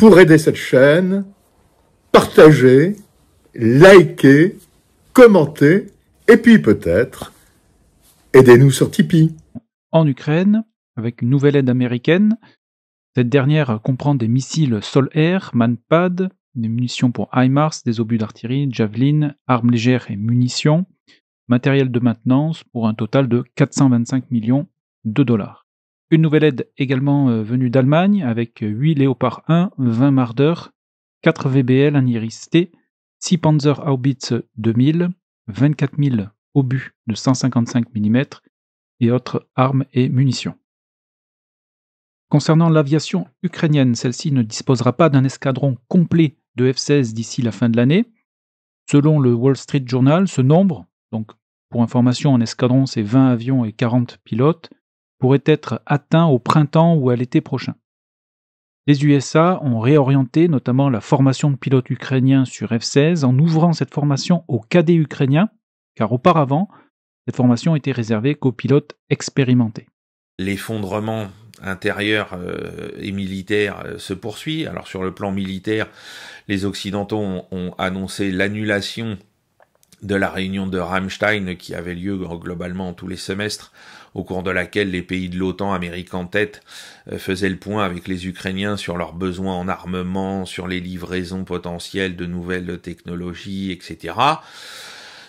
pour aider cette chaîne, partagez, likez, commentez, et puis peut-être, aidez-nous sur Tipeee. En Ukraine, avec une nouvelle aide américaine, cette dernière comprend des missiles Sol-Air, Manpad, des munitions pour HIMARS, des obus d'artillerie, javelines, armes légères et munitions, matériel de maintenance pour un total de 425 millions de dollars. Une nouvelle aide également euh, venue d'Allemagne avec 8 Léopard 1, 20 Marder, 4 VBL, 1 Iris-T, 6 Panzer Haubitz 2000, 24 000 obus de 155 mm et autres armes et munitions. Concernant l'aviation ukrainienne, celle-ci ne disposera pas d'un escadron complet de F-16 d'ici la fin de l'année. Selon le Wall Street Journal, ce nombre, donc pour information, en escadron c'est 20 avions et 40 pilotes, pourrait être atteint au printemps ou à l'été prochain. Les USA ont réorienté notamment la formation de pilotes ukrainiens sur F-16 en ouvrant cette formation aux cadets ukrainiens, car auparavant, cette formation était réservée qu'aux pilotes expérimentés. L'effondrement intérieur euh, et militaire euh, se poursuit. Alors sur le plan militaire, les Occidentaux ont, annoncé l'annulation de la réunion de Rammstein qui avait lieu globalement tous les semestres au cours de laquelle les pays de l'OTAN, Amérique en tête, euh, faisaient le point avec les Ukrainiens sur leurs besoins en armement, sur les livraisons potentielles de nouvelles technologies, etc.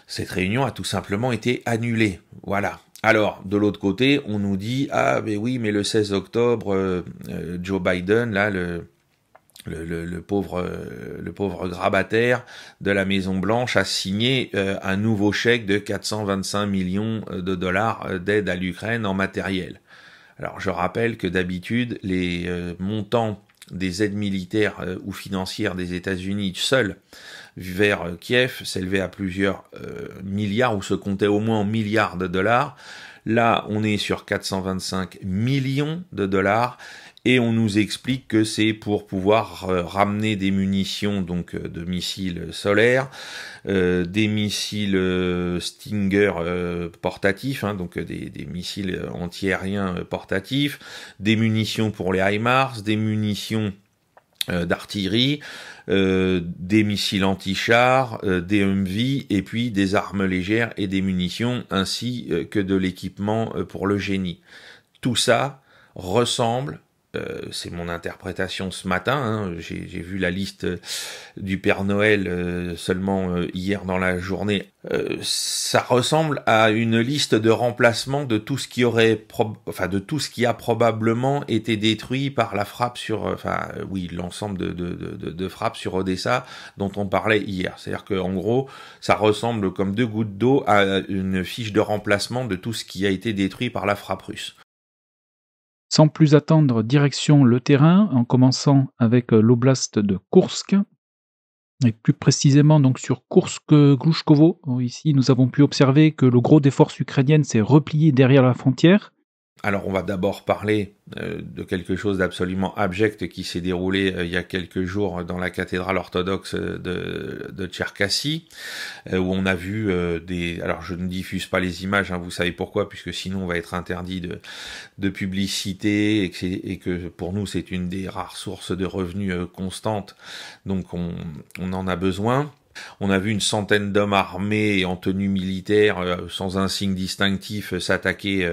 Cette réunion a tout simplement été annulée. Voilà. Alors, de l'autre côté, on nous dit, ah, mais oui, mais le 16 octobre, euh, euh, Joe Biden, là, le, le, pauvre euh, le pauvre grabataire de la Maison Blanche a signé euh, un nouveau chèque de 425 millions euh, de dollars d'aide à l'Ukraine en matériel. Alors je rappelle que d'habitude les montants des aides militaires ou financières des États-Unis seuls vers Kiev s'élevaient à plusieurs milliards ou se comptaient au moins en milliards de dollars. Là, on est sur 425 millions de dollars et on nous explique que c'est pour pouvoir euh, ramener des munitions donc euh, de missiles solaires, euh, des missiles Stinger portatifs, hein, donc des, des missiles antiaériens portatifs, des munitions pour les HIMARS, des munitions d'artillerie, des missiles anti-chars, des MV, et puis des armes légères et des munitions ainsi que de l'équipement pour le génie. Tout ça ressemble euh, c'est mon interprétation ce matin. Hein. J'ai, vu la liste euh, du Père Noël euh, seulement hier dans la journée. ça ressemble à une liste de remplacement de tout ce qui aurait, enfin de tout ce qui a probablement été détruit par la frappe sur, enfin oui, l'ensemble de, de, sur Odessa dont on parlait hier. C'est-à-dire que en gros, ça ressemble comme deux gouttes d'eau à une fiche de remplacement de tout ce qui a été détruit par la frappe russe. Sans plus attendre, direction le terrain, en commençant avec euh, l'oblast de Kursk, et plus précisément donc sur Kursk-Glushkovo. Ici, nous avons pu observer que le gros des forces ukrainiennes s'est replié derrière la frontière, alors on va d'abord parler euh, de quelque chose d'absolument abject qui s'est déroulé euh, il y a quelques jours dans la cathédrale orthodoxe euh, de, de Tcherkassy, où on a vu des... Alors je ne diffuse pas les images, hein, vous savez pourquoi, puisque sinon on va être interdit de, publicité et que, et que pour nous c'est une des rares sources de revenus constantes, donc on en a besoin. On a vu une centaine d'hommes armés et en tenue militaire, euh, sans un signe distinctif, euh, s'attaquer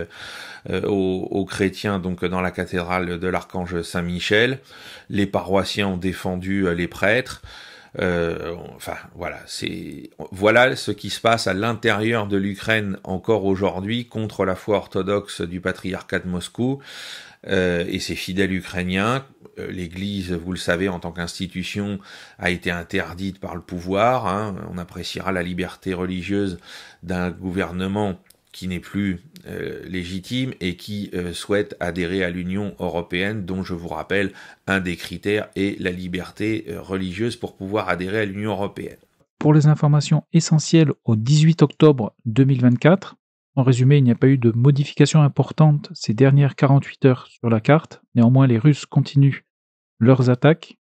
euh, aux, chrétiens donc dans la cathédrale de l'archange Saint-Michel. Les paroissiens ont défendu les prêtres. enfin voilà, c'est voilà ce qui se passe à l'intérieur de l'Ukraine encore aujourd'hui contre la foi orthodoxe du patriarcat de Moscou et ses fidèles ukrainiens euh, l'Église, vous le savez, en tant qu'institution, a été interdite par le pouvoir. Hein. On appréciera la liberté religieuse d'un gouvernement qui n'est plus euh, légitime et qui euh, souhaite adhérer à l'Union européenne, dont je vous rappelle un des critères est la liberté religieuse pour pouvoir adhérer à l'Union européenne. Pour les informations essentielles au 18 octobre 2024, en résumé, il n'y a pas eu de modification importante ces dernières 48 heures sur la carte. Néanmoins, les Russes continuent leurs attaques.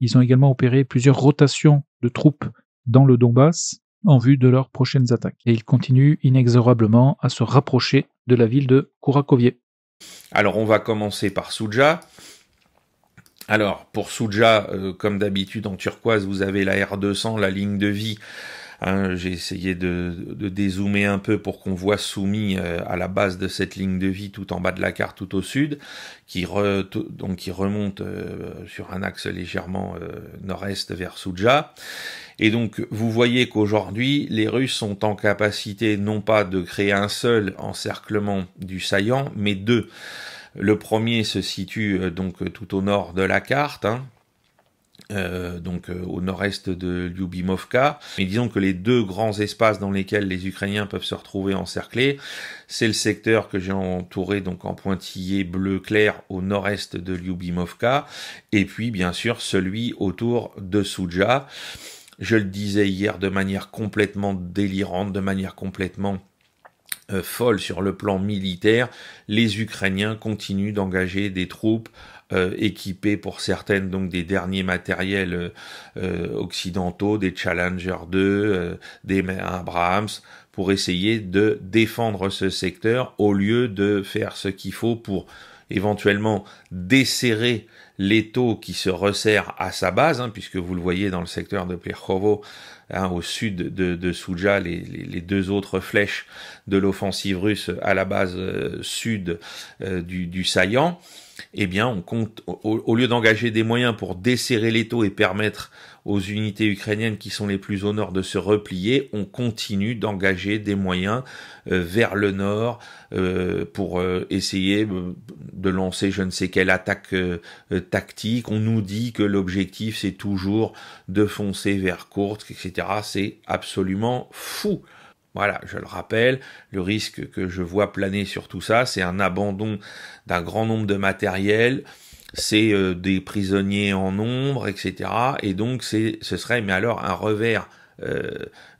Ils ont également opéré plusieurs rotations de troupes dans le Donbass en vue de leurs prochaines attaques. Et ils continuent inexorablement à se rapprocher de la ville de Kourakovie. Alors on va commencer par Soudja. Alors pour Soudja, euh, comme d'habitude en turquoise, vous avez la R200, la ligne de vie Hein, j'ai essayé de, dézoomer un peu pour qu'on voit soumis euh, à la base de cette ligne de vie tout en bas de la carte, tout au sud, qui, remonte euh, sur un axe légèrement euh, nord-est vers Soudja. Et donc, vous voyez qu'aujourd'hui, les Russes sont en capacité non pas de créer un seul encerclement du saillant, mais deux. Le premier se situe donc tout au nord de la carte, hein, euh, donc euh, au nord-est de Lyubimovka. Mais disons que les deux grands espaces dans lesquels les Ukrainiens peuvent se retrouver encerclés, c'est le secteur que j'ai entouré donc en pointillé bleu clair au nord-est de Lyubimovka, et puis bien sûr celui autour de Soudja. Je le disais hier de manière complètement délirante, de manière complètement euh, sur le plan militaire, les Ukrainiens continuent d'engager des troupes euh, équipées pour certaines donc des derniers matériels euh, euh, occidentaux, des Challenger 2, des Abrams, pour essayer de défendre ce secteur au lieu de faire ce qu'il faut pour éventuellement desserrer l'étau qui se resserre à sa base, hein, puisque vous le voyez dans le secteur de Plerchovo, Hein, au sud de, de Souja, les, les, deux autres flèches de l'offensive russe à la base euh, sud euh, du, du Saillant eh bien, on compte, au, au lieu d'engager des moyens pour desserrer les taux et permettre aux unités ukrainiennes qui sont les plus au nord de se replier, on continue d'engager des moyens euh, vers le nord euh, pour euh, essayer de lancer je ne sais quelle attaque tactique. On nous dit que l'objectif c'est toujours de foncer vers Kursk, etc. C'est absolument fou. Voilà, je le rappelle, le risque que je vois planer sur tout ça, c'est un abandon d'un grand nombre de matériels, c'est euh, des prisonniers en nombre, etc. Et donc ce serait, mais alors, un revers euh,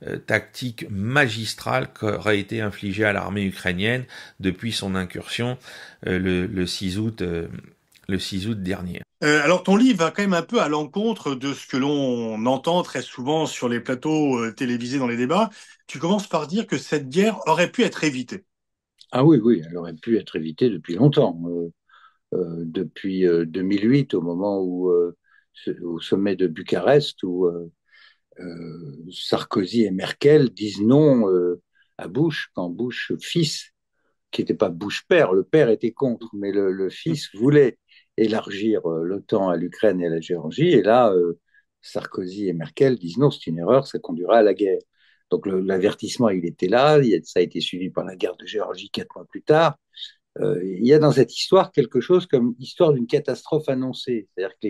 euh, tactique magistral qu'aurait été infligé à l'armée ukrainienne depuis son incursion le, 6 août. le 6 août dernier. alors ton livre va quand même un peu à l'encontre de ce que l'on entend très souvent sur les plateaux télévisés dans les débats. Tu commences par dire que cette guerre aurait pu être évitée. Ah oui, oui, elle aurait pu être évitée depuis longtemps. Euh, depuis 2008, euh, au moment où, euh, au sommet de Bucarest, où Sarkozy et Merkel disent non à Bush quand Bush fils, qui n'était pas Bush père, le père était contre, mais le, fils voulait élargir l'OTAN à l'Ukraine et à la Géorgie. Et là, Sarkozy et Merkel disent non, c'est une erreur, ça conduira à la guerre. Donc l'avertissement, il était là, ça a été suivi par la guerre de Géorgie quatre mois plus tard. Euh, il y a dans cette histoire quelque chose comme l'histoire d'une catastrophe annoncée. C'est-à-dire que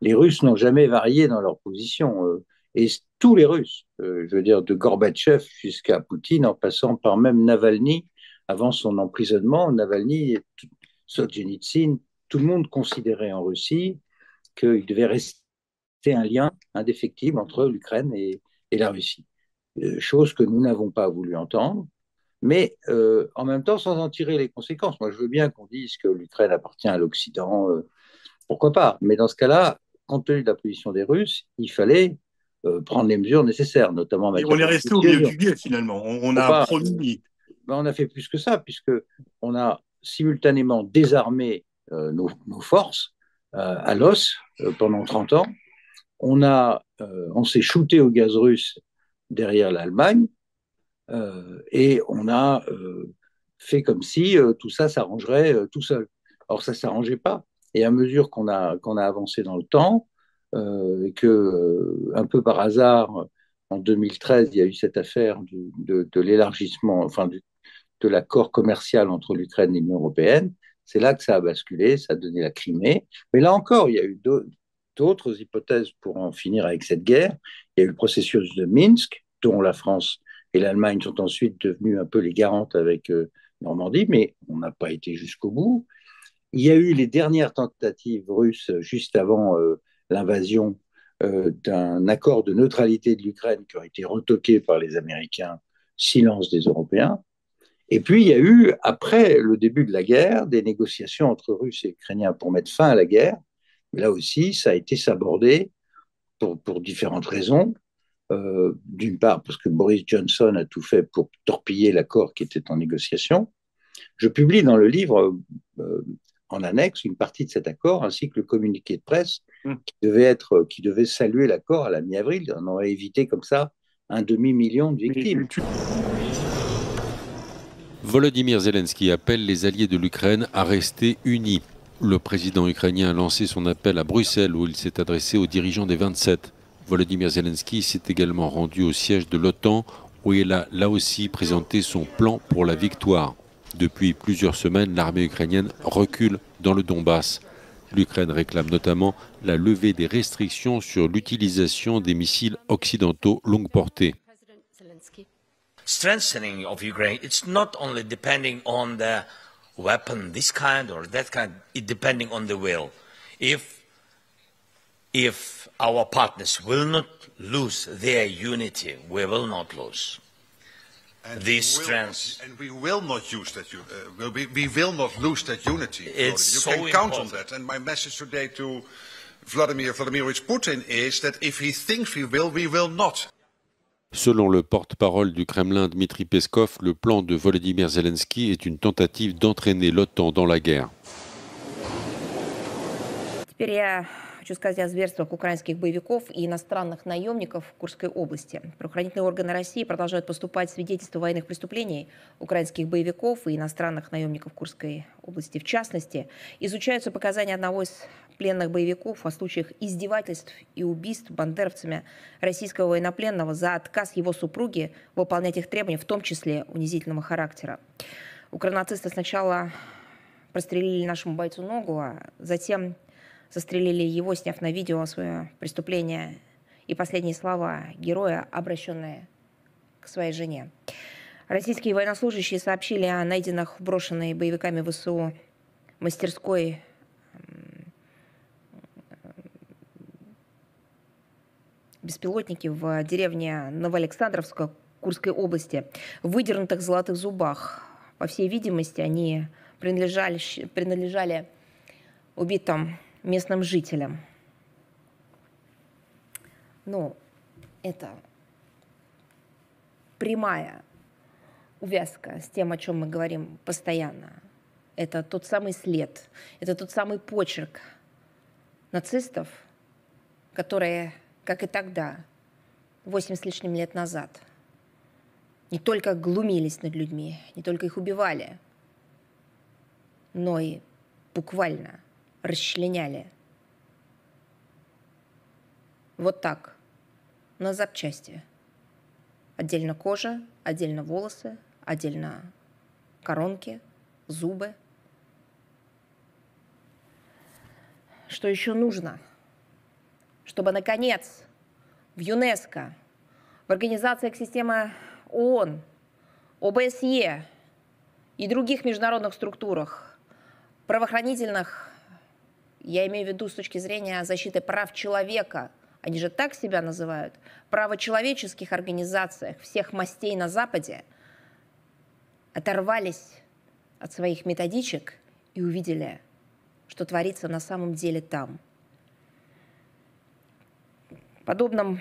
les, Russes n'ont jamais varié dans leur position. Euh, et tous les Russes, euh, je veux dire, de Gorbatchev jusqu'à Poutine, en passant par même Navalny, avant son emprisonnement, Navalny, et tout, Solzhenitsyn, tout le monde considérait en Russie qu'il devait rester un lien indéfectible entre l'Ukraine et, la Russie. chose que nous n'avons pas voulu entendre mais euh, en même temps sans en tirer les conséquences. Moi, je veux bien qu'on dise que l'Ukraine appartient à l'Occident, euh, pourquoi pas, mais dans ce cas-là, compte tenu de la position des Russes, il fallait euh, prendre les mesures nécessaires, notamment... Et on est resté au milieu du guet, finalement, on, on a promis... Ben, on a fait plus que ça, puisque on a simultanément désarmé nos, forces à l'os pendant 30 ans, on, a, on s'est shooté au gaz russe derrière l'Allemagne, euh, et on a euh, fait comme si euh, tout ça s'arrangerait tout seul. Or, ça ne s'arrangeait pas. Et à mesure qu'on a, qu'on a avancé dans le temps, et que, un peu par hasard, en 2013, il y a eu cette affaire de, de l'élargissement, enfin de l'accord commercial entre l'Ukraine et l'Union européenne. C'est là que ça a basculé, ça a donné la Crimée. Mais là encore, il y a eu d'autres hypothèses pour en finir avec cette guerre. Il y a eu le processus de Minsk, dont la France et l'Allemagne sont ensuite devenues un peu les garantes avec euh, Normandie, mais on n'a pas été jusqu'au bout. Il y a eu les dernières tentatives russes juste avant euh, l'invasion euh, d'un accord de neutralité de l'Ukraine qui a été retoqué par les Américains, silence des Européens. Et puis il y a eu, après le début de la guerre, des négociations entre Russes et Ukrainiens pour mettre fin à la guerre. Mais là aussi, ça a été sabordé pour différentes raisons. Euh, d'une part parce que Boris Johnson a tout fait pour torpiller l'accord qui était en négociation. Je publie dans le livre, euh, en annexe, une partie de cet accord, ainsi que le communiqué de presse hmm. qui, devait être, euh, qui devait saluer l'accord à la mi-avril. On aurait évité comme ça un demi-million de victimes. Volodymyr Zelensky appelle les alliés de l'Ukraine à rester unis. Le président ukrainien a lancé son appel à Bruxelles où il s'est adressé aux dirigeants des 27. Volodymyr Zelensky s'est également rendu au siège de l'OTAN où il a là aussi présenté son plan pour la victoire. Depuis plusieurs semaines, l'armée ukrainienne recule dans le Donbass. L'Ukraine réclame notamment la levée des restrictions sur l'utilisation des missiles occidentaux longue portée. Our partners will not lose their unity. We will not lose. And these will, strengths. And we will not use that. Uh, we, we, will not lose that unity. It's you so can count important. on that. And my message today to Vladimir Vladimirovich Putin is that if he thinks we will, we will not. Selon le porte-parole du Kremlin Dmitri Peskov, le plan de Volodymyr Zelensky est une tentative d'entraîner l'OTAN dans la guerre. хочу сказать о зверствах украинских боевиков и иностранных наемников в Курской области. Правоохранительные органы России продолжают поступать свидетельства военных преступлений украинских боевиков и иностранных наемников Курской области. В частности, изучаются показания одного из пленных боевиков о случаях издевательств и убийств бандеровцами российского военнопленного за отказ его супруги выполнять их требования, в том числе унизительного характера. Укранацисты сначала прострелили нашему бойцу ногу, а затем застрелили его, сняв на видео свое преступление и последние слова героя, обращенные к своей жене. Российские военнослужащие сообщили о найденных брошенной боевиками ВСУ мастерской беспилотники в деревне Новоалександровска Курской области, в выдернутых золотых зубах. По всей видимости, они принадлежали, принадлежали убитым местным жителям. Ну, это прямая увязка с тем, о чем мы говорим постоянно. Это тот самый след, это тот самый почерк нацистов, которые, как и тогда, восемь с лишним лет назад, не только глумились над людьми, не только их убивали, но и буквально – расчленяли. Вот так, на запчасти. Отдельно кожа, отдельно волосы, отдельно коронки, зубы. Что еще нужно, чтобы наконец в ЮНЕСКО, в организациях системы ООН, ОБСЕ и других международных структурах, правоохранительных я имею в виду с точки зрения защиты прав человека, они же так себя называют, правочеловеческих организациях всех мастей на Западе, оторвались от своих методичек и увидели, что творится на самом деле там. Подобным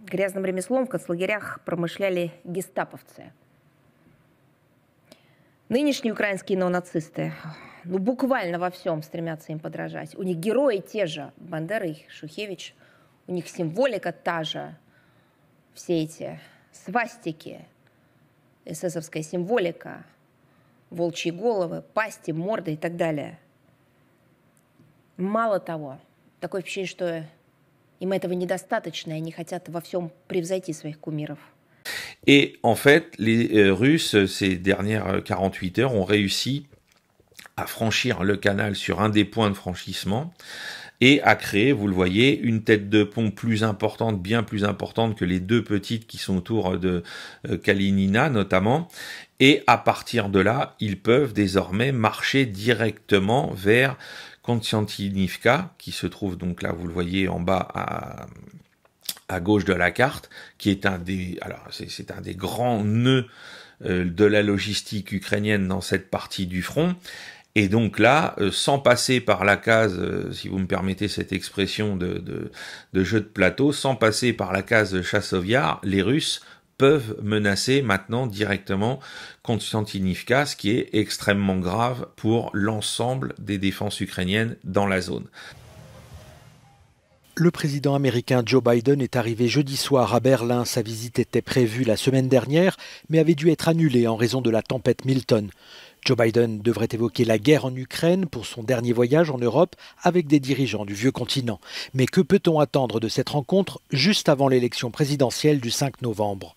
грязным ремеслом в концлагерях промышляли гестаповцы – Нынешние украинские неонацисты ну, буквально во всем стремятся им подражать. У них герои те же, Бандера и Шухевич, у них символика та же, все эти свастики, эсэсовская символика, волчьи головы, пасти, морды и так далее. Мало того, такое впечатление, что им этого недостаточно, и они хотят во всем превзойти своих кумиров – Et en fait, les euh, Russes, euh, ces dernières 48 euh, heures, ont réussi à franchir le canal sur un des points de franchissement et à créer, vous le voyez, une tête de pont plus importante, bien plus importante que les deux petites qui sont autour de Kalinina notamment. Et à partir de là, ils peuvent désormais marcher directement vers Konstantinivka, qui se trouve donc là, vous le voyez en bas à à gauche de la carte, qui est un des, alors c'est un des grands nœuds euh, de la logistique ukrainienne dans cette partie du front. Et donc là, euh, sans passer par la case, euh, si vous me permettez cette expression de, de jeu de plateau, sans passer par la case Chassoviar, les Russes peuvent menacer maintenant directement Konstantinivka, ce qui est extrêmement grave pour l'ensemble des défenses ukrainiennes dans la zone. Le président américain Joe Biden est arrivé jeudi soir à Berlin. Sa visite était prévue la semaine dernière, mais avait dû être annulée en raison de la tempête Milton. Joe Biden devrait évoquer la guerre en Ukraine pour son dernier voyage en Europe avec des dirigeants du vieux continent. Mais que peut-on attendre de cette rencontre juste avant l'élection présidentielle du 5 novembre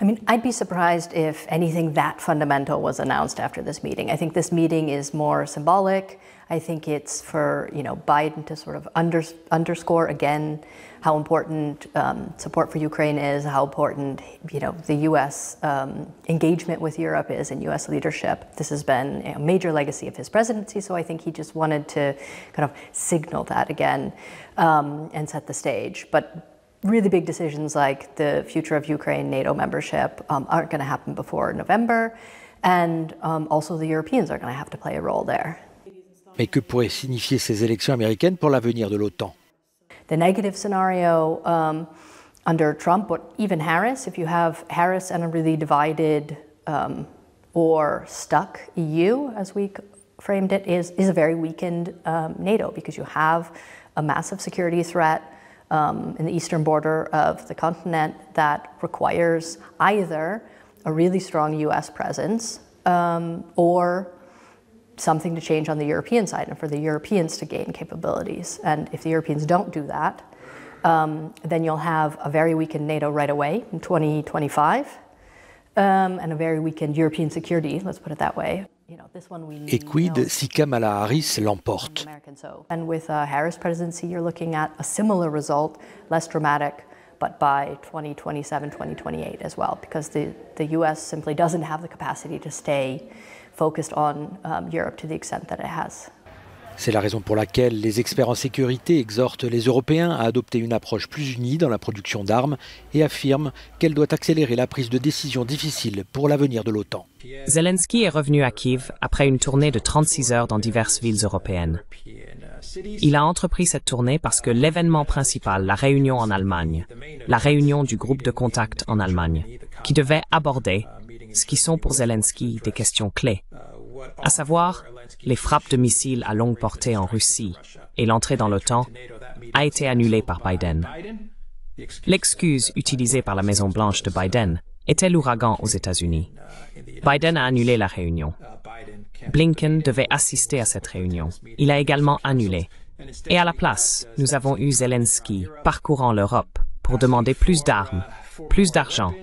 I mean, I'd be surprised if anything that fundamental was announced after this meeting. I think this meeting is more symbolic. I think it's for you know Biden to sort of under, underscore again how important um, support for Ukraine is, how important you know the U.S. Um, engagement with Europe is, and U.S. leadership. This has been a major legacy of his presidency, so I think he just wanted to kind of signal that again um, and set the stage. But really big decisions like the future of Ukraine NATO membership um, aren't going to happen before November, and um, also the Europeans are going to have to play a role there. Mais que pourraient signifier ces élections américaines pour l'avenir de l'OTAN The negative scenario um, under Trump, or even Harris, if you have Harris and a really divided um, or stuck EU, as we framed it, is, is a very weakened um, NATO because you have a massive security threat um, in the eastern border of the continent that requires either a really strong US presence um, or something to change on the European side and for the Europeans to gain capabilities. And if the Europeans don't do that, um, then you'll have a very weakened NATO right away in 2025 um, and a very weakened European security, let's put it that way. Et quid si Kamala Harris l'emporte but by 2027, 2028 as well, because the, the US simply doesn't have the capacity to stay focused on um, Europe to the extent that it has. C'est la raison pour laquelle les experts en sécurité exhortent les Européens à adopter une approche plus unie dans la production d'armes et affirment qu'elle doit accélérer la prise de décisions difficiles pour l'avenir de l'OTAN. Zelensky est revenu à Kiev après une tournée de 36 heures dans diverses villes européennes. Il a entrepris cette tournée parce que l'événement principal, la réunion en Allemagne, la réunion du groupe de contact en Allemagne, qui devait aborder ce qui sont pour Zelensky des questions clés, à savoir les frappes de missiles à longue portée en Russie et l'entrée dans l'OTAN, a été annulée par Biden. L'excuse utilisée par la Maison-Blanche de Biden était l'ouragan aux États-Unis. Biden a annulé la réunion. Blinken devait assister à cette réunion. Il a également annulé. Et à la place, nous avons eu Zelensky parcourant l'Europe pour demander plus d'armes, plus d'argent,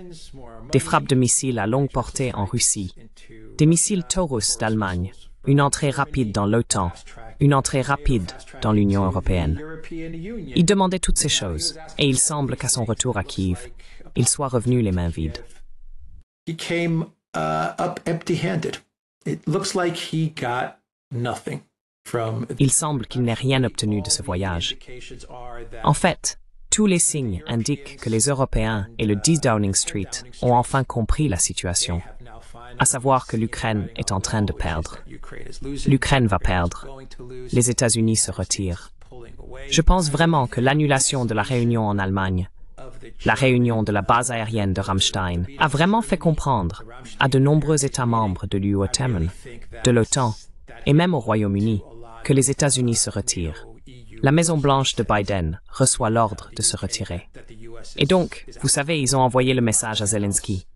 des frappes de missiles à longue portée en Russie des missiles Taurus d'Allemagne, une entrée rapide dans l'OTAN, une entrée rapide dans l'Union européenne. Il demandait toutes ces choses, et il semble qu'à son retour à Kiev, il soit revenu les mains vides. Il semble qu'il n'ait rien obtenu de ce voyage. En fait, tous les signes indiquent que les Européens et le 10 Downing Street ont enfin compris la situation à savoir que l'Ukraine est en train de perdre. L'Ukraine va perdre. Les États-Unis se retirent. Je pense vraiment que l'annulation de la réunion en Allemagne, la réunion de la base aérienne de Rammstein, a vraiment fait comprendre à de nombreux États membres de l'UE, de l'OTAN et même au Royaume-Uni que les États-Unis se retirent. La Maison-Blanche de Biden reçoit l'ordre de se retirer. Et donc, vous savez, ils ont envoyé le message à Zelensky.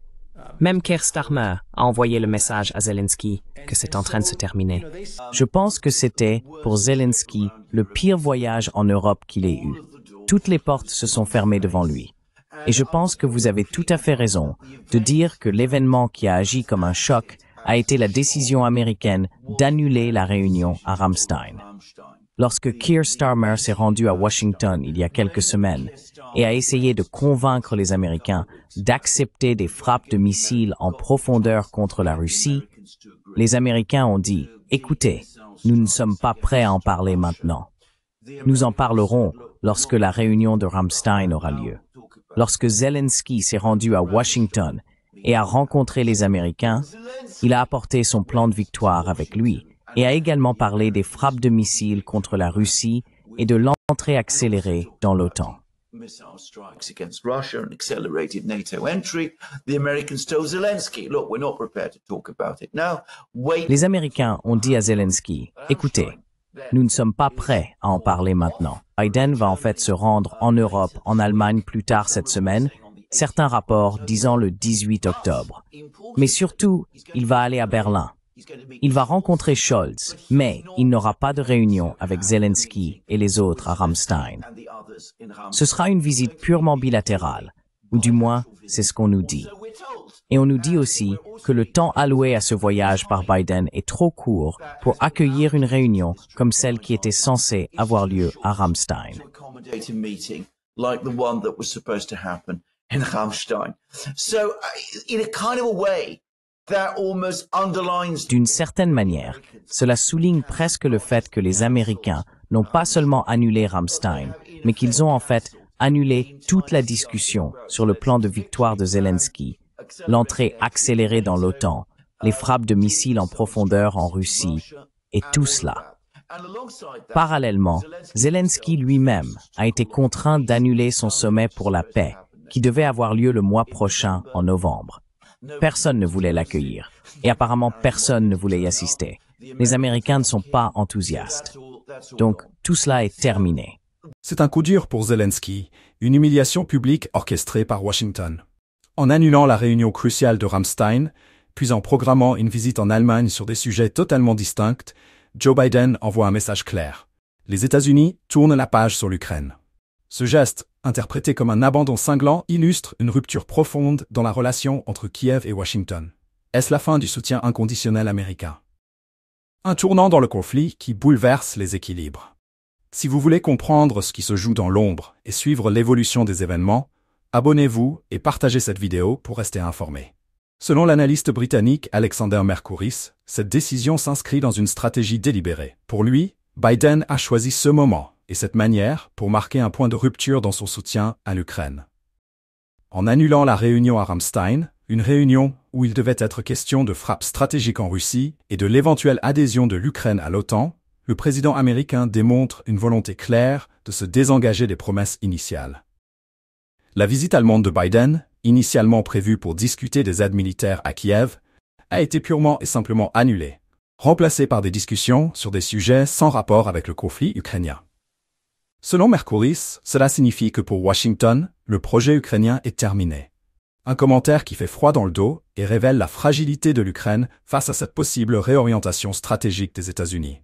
Même Keir Starmer a envoyé le message à Zelensky que c'est en train de se terminer. Je pense que c'était, pour Zelensky, le pire voyage en Europe qu'il ait eu. Toutes les portes se sont fermées devant lui. Et je pense que vous avez tout à fait raison de dire que l'événement qui a agi comme un choc a été la décision américaine d'annuler la réunion à Ramstein. Lorsque Keir Starmer s'est rendu à Washington il y a quelques semaines et a essayé de convaincre les Américains d'accepter des frappes de missiles en profondeur contre la Russie, les Américains ont dit, écoutez, nous ne sommes pas prêts à en parler maintenant. Nous en parlerons lorsque la réunion de Ramstein aura lieu. Lorsque Zelensky s'est rendu à Washington et a rencontré les Américains, il a apporté son plan de victoire avec lui et a également parlé des frappes de missiles contre la Russie et de l'entrée accélérée dans l'OTAN. Les Américains ont dit à Zelensky, écoutez, nous ne sommes pas prêts à en parler maintenant. Biden va en fait se rendre en Europe, en Allemagne plus tard cette semaine, certains rapports disant le 18 octobre. Mais surtout, il va aller à Berlin il va rencontrer Scholz, mais il n'aura pas de réunion avec Zelensky et les autres à Ramstein. Ce sera une visite purement bilatérale, ou du moins c'est ce qu'on nous dit. Et on nous dit aussi que le temps alloué à ce voyage par Biden est trop court pour accueillir une réunion comme celle qui était censée avoir lieu à Ramstein. So, uh, in a kind of d'une certaine manière, cela souligne presque le fait que les Américains n'ont pas seulement annulé Ramstein, mais qu'ils ont en fait annulé toute la discussion sur le plan de victoire de Zelensky, l'entrée accélérée dans l'OTAN, les frappes de missiles en profondeur en Russie, et tout cela. Parallèlement, Zelensky lui-même a été contraint d'annuler son sommet pour la paix, qui devait avoir lieu le mois prochain en novembre Personne ne voulait l'accueillir et apparemment personne ne voulait y assister. Les Américains ne sont pas enthousiastes. Donc tout cela est terminé. C'est un coup dur pour Zelensky, une humiliation publique orchestrée par Washington. En annulant la réunion cruciale de Rammstein, puis en programmant une visite en Allemagne sur des sujets totalement distincts, Joe Biden envoie un message clair. Les États-Unis tournent la page sur l'Ukraine. Ce geste, interprété comme un abandon cinglant, illustre une rupture profonde dans la relation entre Kiev et Washington. Est-ce la fin du soutien inconditionnel américain Un tournant dans le conflit qui bouleverse les équilibres. Si vous voulez comprendre ce qui se joue dans l'ombre et suivre l'évolution des événements, abonnez-vous et partagez cette vidéo pour rester informé. Selon l'analyste britannique Alexander Mercouris, cette décision s'inscrit dans une stratégie délibérée. Pour lui, Biden a choisi ce moment cette manière pour marquer un point de rupture dans son soutien à l'Ukraine. En annulant la réunion à Ramstein, une réunion où il devait être question de frappe stratégique en Russie et de l'éventuelle adhésion de l'Ukraine à l'OTAN, le président américain démontre une volonté claire de se désengager des promesses initiales. La visite allemande de Biden, initialement prévue pour discuter des aides militaires à Kiev, a été purement et simplement annulée, remplacée par des discussions sur des sujets sans rapport avec le conflit ukrainien. Selon Mercouris, cela signifie que pour Washington, le projet ukrainien est terminé. Un commentaire qui fait froid dans le dos et révèle la fragilité de l'Ukraine face à cette possible réorientation stratégique des États-Unis.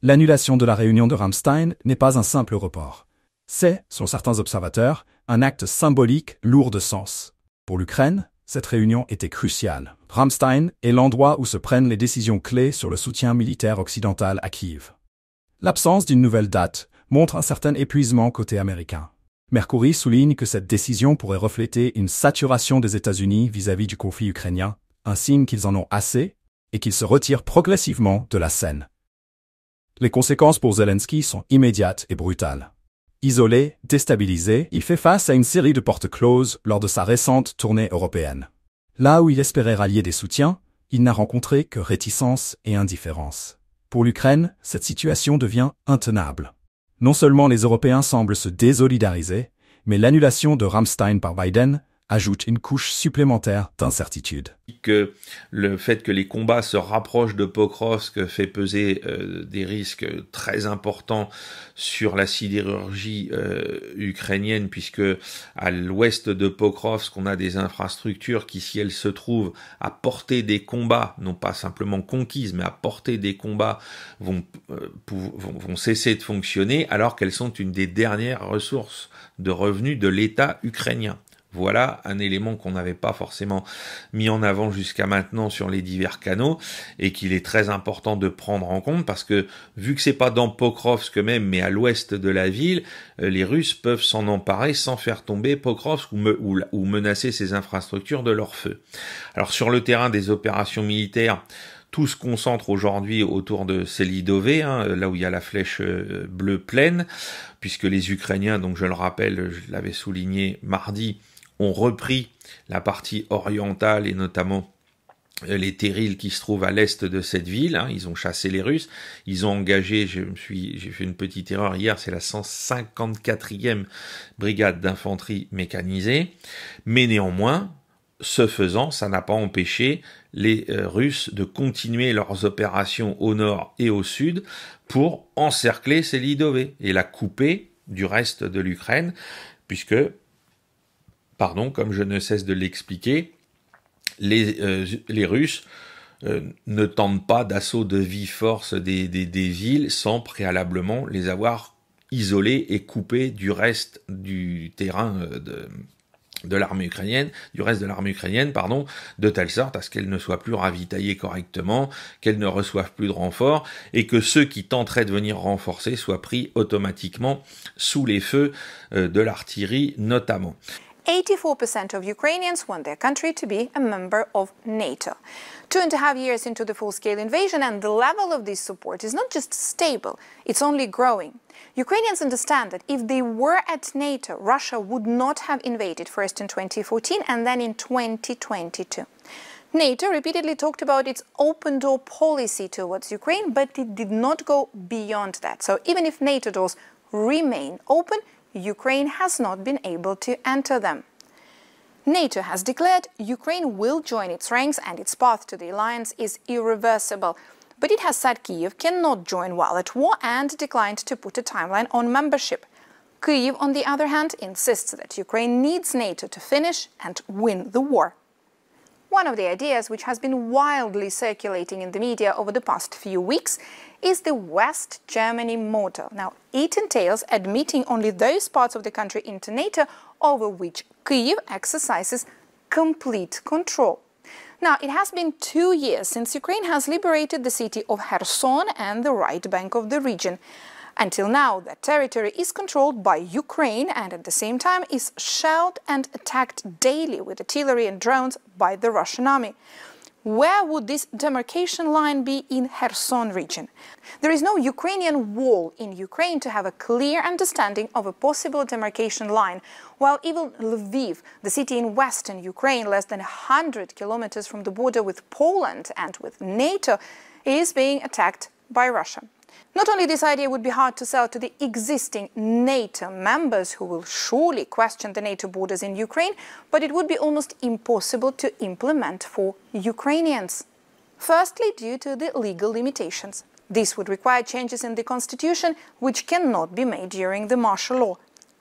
L'annulation de la réunion de Ramstein n'est pas un simple report. C'est, selon certains observateurs, un acte symbolique lourd de sens. Pour l'Ukraine, cette réunion était cruciale. Ramstein est l'endroit où se prennent les décisions clés sur le soutien militaire occidental à Kiev. L'absence d'une nouvelle date montre un certain épuisement côté américain. Mercury souligne que cette décision pourrait refléter une saturation des États-Unis vis-à-vis du conflit ukrainien, un signe qu'ils en ont assez et qu'ils se retirent progressivement de la scène. Les conséquences pour Zelensky sont immédiates et brutales. Isolé, déstabilisé, il fait face à une série de portes closes lors de sa récente tournée européenne. Là où il espérait rallier des soutiens, il n'a rencontré que réticence et indifférence. Pour l'Ukraine, cette situation devient intenable non seulement les Européens semblent se désolidariser, mais l'annulation de Rammstein par Biden ajoute une couche supplémentaire d'incertitude. Que le fait que les combats se rapprochent de Pokrovsk fait peser euh, des risques très importants sur la sidérurgie euh, ukrainienne, puisque à l'ouest de Pokrovsk, on a des infrastructures qui, si elles se trouvent à portée des combats, non pas simplement conquises, mais à portée des combats, vont euh, cesser de fonctionner, alors qu'elles sont une des dernières ressources de revenus de l'État ukrainien. Voilà un élément qu'on n'avait pas forcément mis en avant jusqu'à maintenant sur les divers canaux et qu'il est très important de prendre en compte parce que vu que c'est pas dans Pokrovsk même mais à l'ouest de la ville, euh, les Russes peuvent s'en emparer sans faire tomber Pokrovsk ou, menacer ses infrastructures de leur feu. Alors sur le terrain des opérations militaires, tout se concentre aujourd'hui autour de Selidové, hein, euh, là où il y a la flèche euh, bleue pleine, puisque les Ukrainiens, donc je le rappelle, je l'avais souligné mardi, ont repris la partie orientale et notamment euh, les terrils qui se trouvent à l'est de cette ville, hein. ils ont chassé les Russes, ils ont engagé, je me suis, j'ai fait une petite erreur hier, c'est la 154e brigade d'infanterie mécanisée, mais néanmoins, ce faisant, ça n'a pas empêché les euh, Russes de continuer leurs opérations au nord et au sud pour encercler Selidové et la couper du reste de l'Ukraine, puisque pardon, comme je ne cesse de l'expliquer, les, euh, Russes euh, ne tentent pas d'assaut de vie-force des, villes sans préalablement les avoir isolées et coupées du reste du terrain euh, de, l'armée ukrainienne, du reste de l'armée ukrainienne, pardon, de telle sorte à ce qu'elles ne soient plus ravitaillées correctement, qu'elles ne reçoivent plus de renforts, et que ceux qui tenteraient de venir renforcer soient pris automatiquement sous les feux de l'artillerie notamment. 84% of Ukrainians want their country to be a member of NATO. Two and a half years into the full-scale invasion and the level of this support is not just stable, it's only growing. Ukrainians understand that if they were at NATO, Russia would not have invaded first in 2014 and then in 2022. NATO repeatedly talked about its open door policy towards Ukraine, but it did not go beyond that. So even if NATO doors remain open, Ukraine has not been able to enter them. NATO has declared Ukraine will join its ranks and its path to the alliance is irreversible. But it has said Kyiv cannot join while at war and declined to put a timeline on membership. Kyiv, on the other hand, insists that Ukraine needs NATO to finish and win the war. One of the ideas which has been wildly circulating in the media over the past few weeks is the West Germany model. Now, it entails admitting only those parts of the country into NATO over which Kyiv exercises complete control. Now, it has been two years since Ukraine has liberated the city of Kherson and the right bank of the region. Until now, that territory is controlled by Ukraine and at the same time is shelled and attacked daily with artillery and drones by the Russian army. Where would this demarcation line be in Kherson region? There is no Ukrainian wall in Ukraine to have a clear understanding of a possible demarcation line, while even Lviv, the city in western Ukraine, less than 100 kilometers from the border with Poland and with NATO, is being attacked by Russia. Not only this idea would be hard to sell to the existing NATO members who will surely question the NATO borders in Ukraine, but it would be almost impossible to implement for Ukrainians. Firstly, due to the legal limitations. This would require changes in the constitution, which cannot be made during the martial law.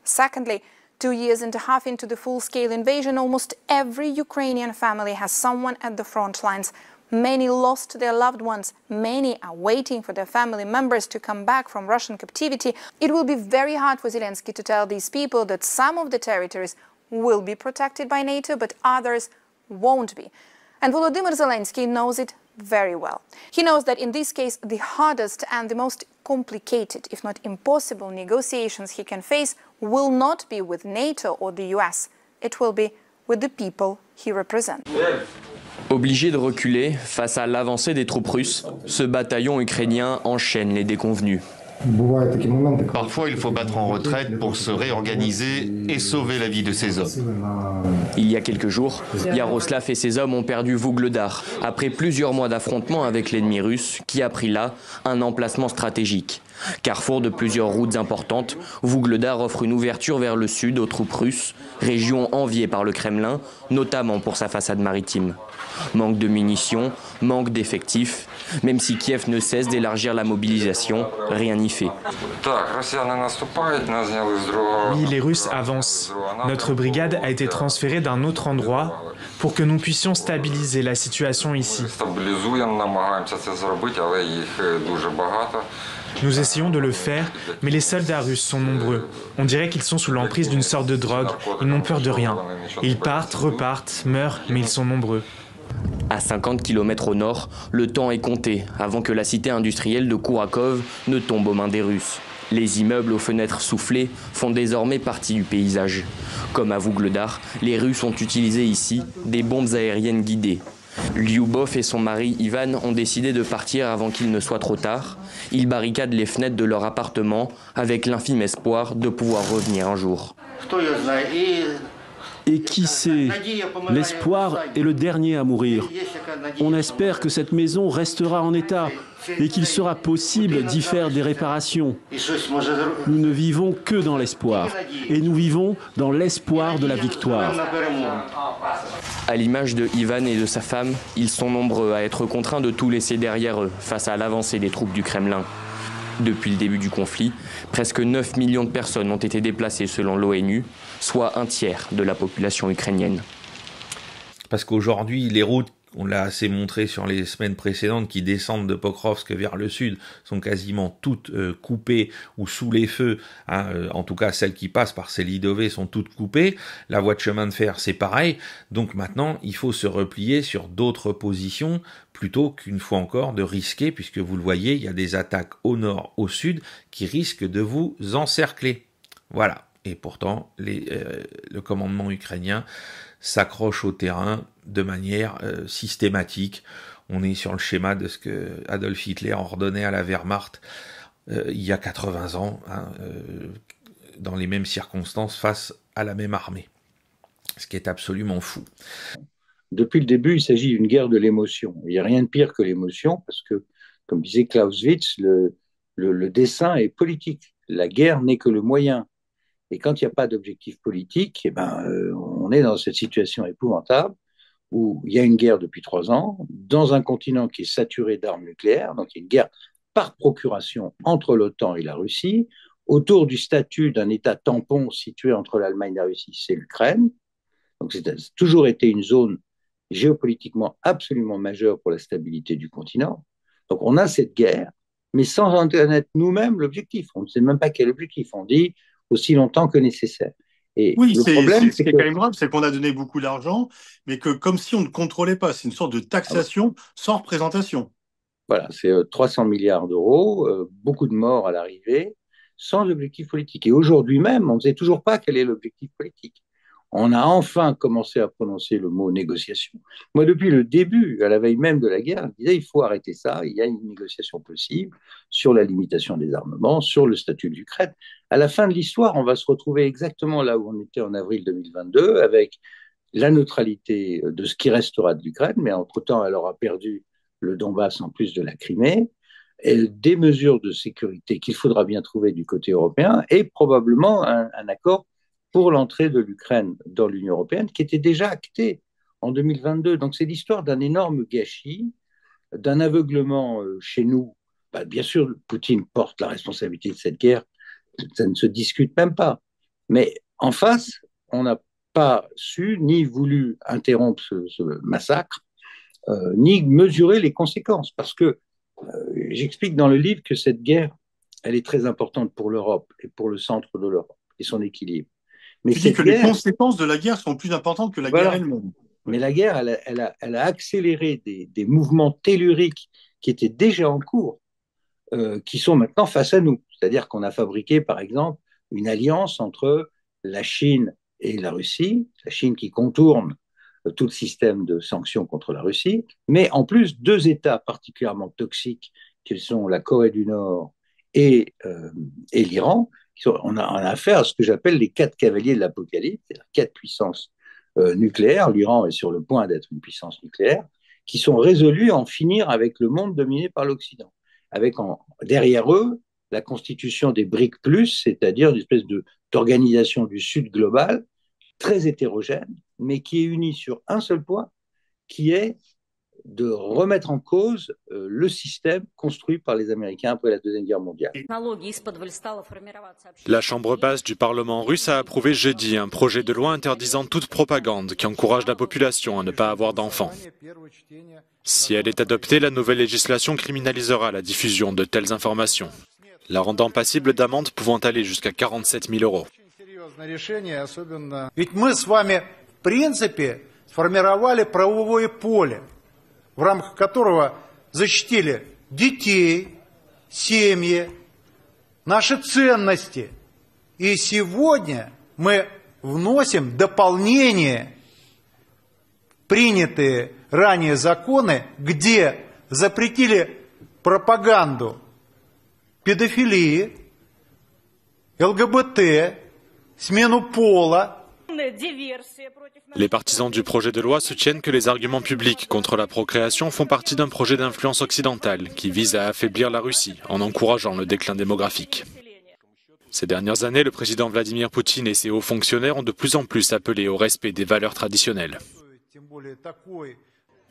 Secondly, two years and a half into the full-scale invasion, almost every Ukrainian family has someone at the front lines Many lost their loved ones. Many are waiting for their family members to come back from Russian captivity. It will be very hard for Zelensky to tell these people that some of the territories will be protected by NATO, but others won't be. And Volodymyr Zelensky knows it very well. He knows that in this case, the hardest and the most complicated, if not impossible, negotiations he can face will not be with NATO or the US. It will be with the people he represents. Yes. Obligé de reculer face à l'avancée des troupes russes, ce bataillon ukrainien enchaîne les déconvenus. Parfois, il faut battre en retraite pour se réorganiser et sauver la vie de ses hommes. Il y a quelques jours, Yaroslav et ses hommes ont perdu Vougledar après plusieurs mois d'affrontement avec l'ennemi russe qui a pris là un emplacement stratégique. Carrefour de plusieurs routes importantes, Vougledar offre une ouverture vers le sud aux troupes russes, région enviée par le Kremlin, notamment pour sa façade maritime. Manque de munitions, manque d'effectifs, même si Kiev ne cesse d'élargir la mobilisation, rien n'y fait. Oui, les Russes avancent. Notre brigade a été transférée d'un autre endroit pour que nous puissions stabiliser la situation ici. Nous essayons de le faire, mais les soldats russes sont nombreux. On dirait qu'ils sont sous l'emprise d'une sorte de drogue. Ils n'ont peur de rien. Ils partent, repartent, meurent, mais ils sont nombreux. À 50 km au nord, le temps est compté avant que la cité industrielle de Kourakov ne tombe aux mains des Russes. Les immeubles aux fenêtres soufflées font désormais partie du paysage. Comme à Vougledar, les Russes ont utilisé ici des bombes aériennes guidées Lyubov et son mari Ivan ont décidé de partir avant qu'il ne soit trop tard. Ils barricadent les fenêtres de leur appartement avec l'infime espoir de pouvoir revenir un jour. Et qui sait, l'espoir est le dernier à mourir. On espère que cette maison restera en état et qu'il sera possible d'y faire des réparations. Nous ne vivons que dans l'espoir et nous vivons dans l'espoir de la victoire. À l'image de Ivan et de sa femme, ils sont nombreux à être contraints de tout laisser derrière eux face à l'avancée des troupes du Kremlin. Depuis le début du conflit, presque 9 millions de personnes ont été déplacées selon l'ONU, soit un tiers de la population ukrainienne. Parce qu'aujourd'hui, les routes on l'a assez montré sur les semaines précédentes, qui descendent de Pokrovsk vers le sud, sont quasiment toutes euh, coupées ou sous les feux. Hein, euh, en tout cas, celles qui passent par Selidové sont toutes coupées. La voie de chemin de fer, c'est pareil. Donc maintenant, il faut se replier sur d'autres positions plutôt qu'une fois encore de risquer, puisque vous le voyez, il y a des attaques au nord, au sud, qui risquent de vous encercler. Voilà. Et pourtant, euh, le commandement ukrainien s'accroche au terrain de manière euh, systématique. On est sur le schéma de ce que Adolf Hitler ordonnait à la Wehrmacht euh, il y a 80 ans, hein, euh, dans les mêmes circonstances, face à la même armée. Ce qui est absolument fou. Depuis le début, il s'agit d'une guerre de l'émotion. Il n'y a rien de pire que l'émotion, parce que, comme disait Clausewitz, le, le, dessin est politique. La guerre n'est que le moyen. Et quand il n'y a pas d'objectif politique, eh ben, on est dans cette situation épouvantable où il y a une guerre depuis trois ans, dans un continent qui est saturé d'armes nucléaires, donc il y a une guerre par procuration entre l'OTAN et la Russie, autour du statut d'un État tampon situé entre l'Allemagne et la Russie, c'est l'Ukraine. Donc c'est toujours été une zone géopolitiquement absolument majeure pour la stabilité du continent. Donc on a cette guerre, mais sans en connaître nous-mêmes l'objectif. On ne sait même pas quel objectif. On dit aussi longtemps que nécessaire oui, le problème, c'est quand même c'est qu'on a donné beaucoup d'argent, mais que comme si on ne contrôlait pas. C'est une sorte de taxation sans représentation. Voilà, c'est 300 euh, milliards d'euros, euh, beaucoup de morts à l'arrivée, sans objectif politique. Et aujourd'hui même, on ne sait toujours pas quel est l'objectif politique on a enfin commencé à prononcer le mot négociation. Moi, depuis le début, à la veille même de la guerre, je disais il faut arrêter ça, il y a une négociation possible sur la limitation des armements, sur le statut de l'Ukraine. À la fin de l'histoire, on va se retrouver exactement là où on était en avril 2022, avec la neutralité de ce qui restera de l'Ukraine, mais entre-temps, elle aura perdu le Donbass en plus de la Crimée, des mesures de sécurité qu'il faudra bien trouver du côté européen, et probablement un accord pour l'entrée de l'Ukraine dans l'Union européenne, qui était déjà actée en 2022. Donc c'est l'histoire d'un énorme gâchis, d'un aveuglement euh, chez nous. Bah, bien sûr, Poutine porte la responsabilité de cette guerre, ça ne se discute même pas. Mais en face, on n'a pas su ni voulu interrompre ce, massacre, euh, ni mesurer les conséquences. Parce que euh, j'explique dans le livre que cette guerre, elle est très importante pour l'Europe et pour le centre de l'Europe et son équilibre. Mais tu que les conséquences de la guerre sont plus importantes que la guerre elle-même. Mais la guerre, elle a, accéléré des, mouvements telluriques qui étaient déjà en cours, euh, qui sont maintenant face à nous. C'est-à-dire qu'on a fabriqué, par exemple, une alliance entre la Chine et la Russie, la Chine qui contourne euh, tout le système de sanctions contre la Russie, mais en plus deux États particulièrement toxiques, qui sont la Corée du Nord et euh, l'Iran, on a, affaire à ce que j'appelle les quatre cavaliers de l'apocalypse, quatre puissances euh, nucléaires, l'Iran est sur le point d'être une puissance nucléaire, qui sont résolus à en finir avec le monde dominé par l'Occident, avec en, derrière eux la constitution des BRIC+, c'est-à-dire une espèce d'organisation du Sud global, très hétérogène, mais qui est unie sur un seul point, qui est de remettre en cause euh, le système construit par les Américains après la Deuxième Guerre mondiale. E la Chambre basse du Parlement russe a approuvé jeudi un projet de loi interdisant toute propagande qui encourage la population à ne pas avoir d'enfants. Si elle est adoptée, la nouvelle législation criminalisera la diffusion de telles informations, la rendant passible d'amendes pouvant aller jusqu'à 47 000 euros. в рамках которого защитили детей, семьи, наши ценности. И сегодня мы вносим дополнение принятые ранее законы, где запретили пропаганду педофилии, ЛГБТ, смену пола, Les partisans du projet de loi soutiennent que les arguments publics contre la procréation font partie d'un projet d'influence occidentale qui vise à affaiblir la Russie en encourageant le déclin démographique. Ces dernières années, le président Vladimir Poutine et ses hauts fonctionnaires ont de plus en plus appelé au respect des valeurs traditionnelles.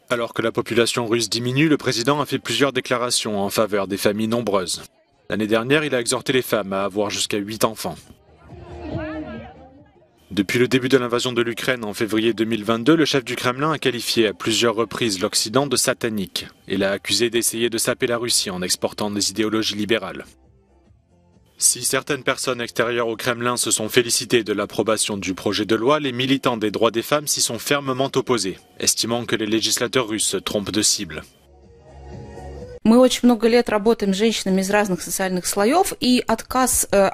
Alors que la population russe diminue, le président a fait plusieurs déclarations en faveur des familles nombreuses. L'année dernière, il a exhorté les femmes à avoir jusqu'à 8 enfants. Depuis le début de l'invasion de l'Ukraine en février 2022, le chef du Kremlin a qualifié à plusieurs reprises l'Occident de satanique et l'a accusé d'essayer de saper la Russie en exportant des idéologies libérales. Si certaines personnes extérieures au Kremlin se sont félicitées de l'approbation du projet de loi, les militants des droits des femmes s'y sont fermement opposés, estimant que les législateurs russes se trompent de cible. Мы очень много лет работаем с женщинами из разных социальных и отказ э,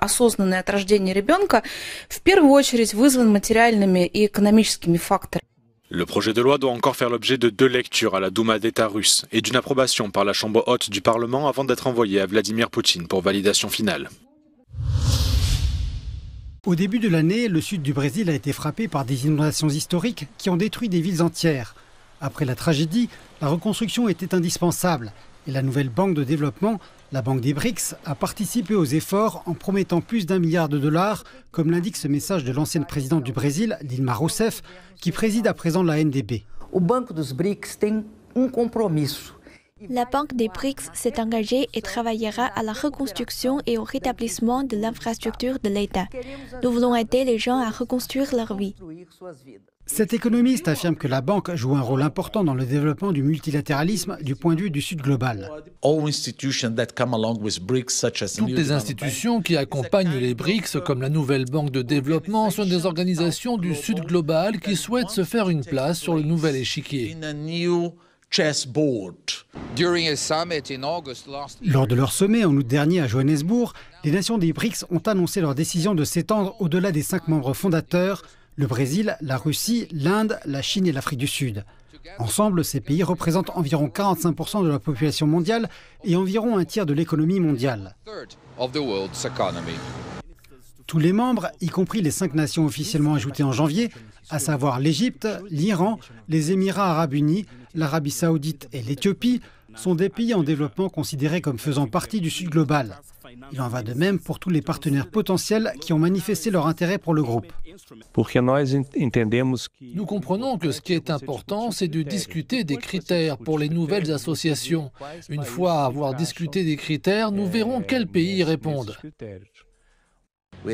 в первую очередь вызван материальными и экономическими факторами. Le projet de loi doit encore faire l'objet de deux lectures à la Douma d'État russe et d'une approbation par la Chambre haute du Parlement avant d'être envoyé à Vladimir Poutine pour validation finale. Au début de l'année, le sud du Brésil a été frappé par des inondations historiques qui ont détruit des villes entières. Après la tragédie, la reconstruction était indispensable et la nouvelle banque de développement, la Banque des BRICS, a participé aux efforts en promettant plus d'un milliard de dollars, comme l'indique ce message de l'ancienne présidente du Brésil, Dilma Rousseff, qui préside à présent la NDB. Um la Banque des BRICS s'est engagée et travaillera à la reconstruction et au rétablissement de l'infrastructure de l'État. Nous voulons aider les gens à reconstruire leur vie. Cet économiste affirme que la banque joue un rôle important dans le développement du multilatéralisme du point de vue du Sud global. Toutes les institutions qui accompagnent les BRICS, comme la nouvelle banque de développement, sont des organisations du Sud global qui souhaitent se faire une place sur le nouvel échiquier. Lors de leur sommet en août dernier à Johannesburg, les nations des BRICS ont annoncé leur décision de s'étendre au-delà des cinq membres fondateurs le Brésil, la Russie, l'Inde, la Chine et l'Afrique du Sud. Ensemble, ces pays représentent environ 45% de la population mondiale et environ un tiers de l'économie mondiale. Tous les membres, y compris les cinq nations officiellement ajoutées en janvier, à savoir l'Égypte, l'Iran, les Émirats arabes unis, l'Arabie saoudite et l'Éthiopie, sont des pays en développement considérés comme faisant partie du Sud global. Il en va de même pour tous les partenaires potentiels qui ont manifesté leur intérêt pour le groupe. Nous comprenons que ce qui est important, c'est de discuter des critères pour les nouvelles associations. Une fois avoir discuté des critères, nous verrons quels pays y répondent. Uh,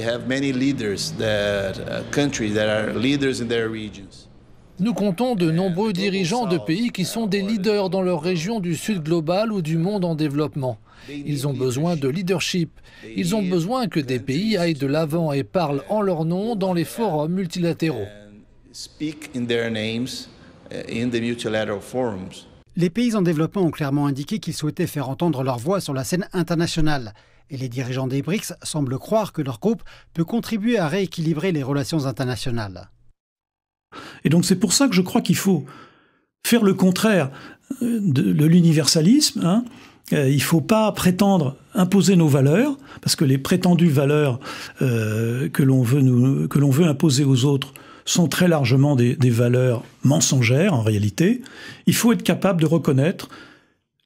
nous comptons de nombreux dirigeants de pays qui sont des leaders dans leur région du Sud global ou du monde en développement. Ils ont besoin de leadership. Ils ont besoin que des pays aillent de l'avant et parlent en leur nom dans les forums multilatéraux. Les pays en développement ont clairement indiqué qu'ils souhaitaient faire entendre leur voix sur la scène internationale. Et les dirigeants des BRICS semblent croire que leur groupe peut contribuer à rééquilibrer les relations internationales. Et donc c'est pour ça que je crois qu'il faut faire le contraire euh, de, l'universalisme. Hein, euh, il ne faut pas prétendre imposer nos valeurs, parce que les prétendues valeurs euh, que l'on veut, veut imposer aux autres sont très largement des, valeurs mensongères en réalité. Il faut être capable de reconnaître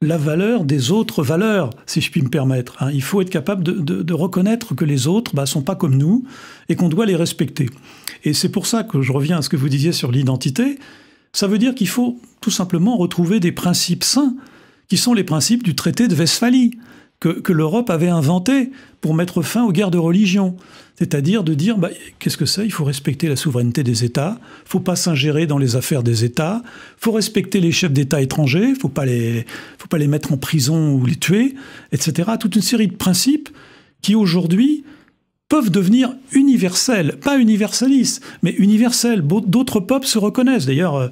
la valeur des autres valeurs, si je puis me permettre. Hein. Il faut être capable de, reconnaître que les autres ne bah, sont pas comme nous et qu'on doit les respecter. Et c'est pour ça que je reviens à ce que vous disiez sur l'identité. Ça veut dire qu'il faut tout simplement retrouver des principes sains qui sont les principes du traité de Westphalie, que, l'Europe avait inventé pour mettre fin aux guerres de religion. C'est-à-dire de dire, bah, qu'est-ce que c'est Il faut respecter la souveraineté des États, il faut pas s'ingérer dans les affaires des États, il faut respecter les chefs d'État étrangers, il ne faut pas les mettre en prison ou les tuer, etc. Toute une série de principes qui aujourd'hui peuvent devenir universels, pas universalistes, mais universels. D'autres peuples se reconnaissent. D'ailleurs, euh,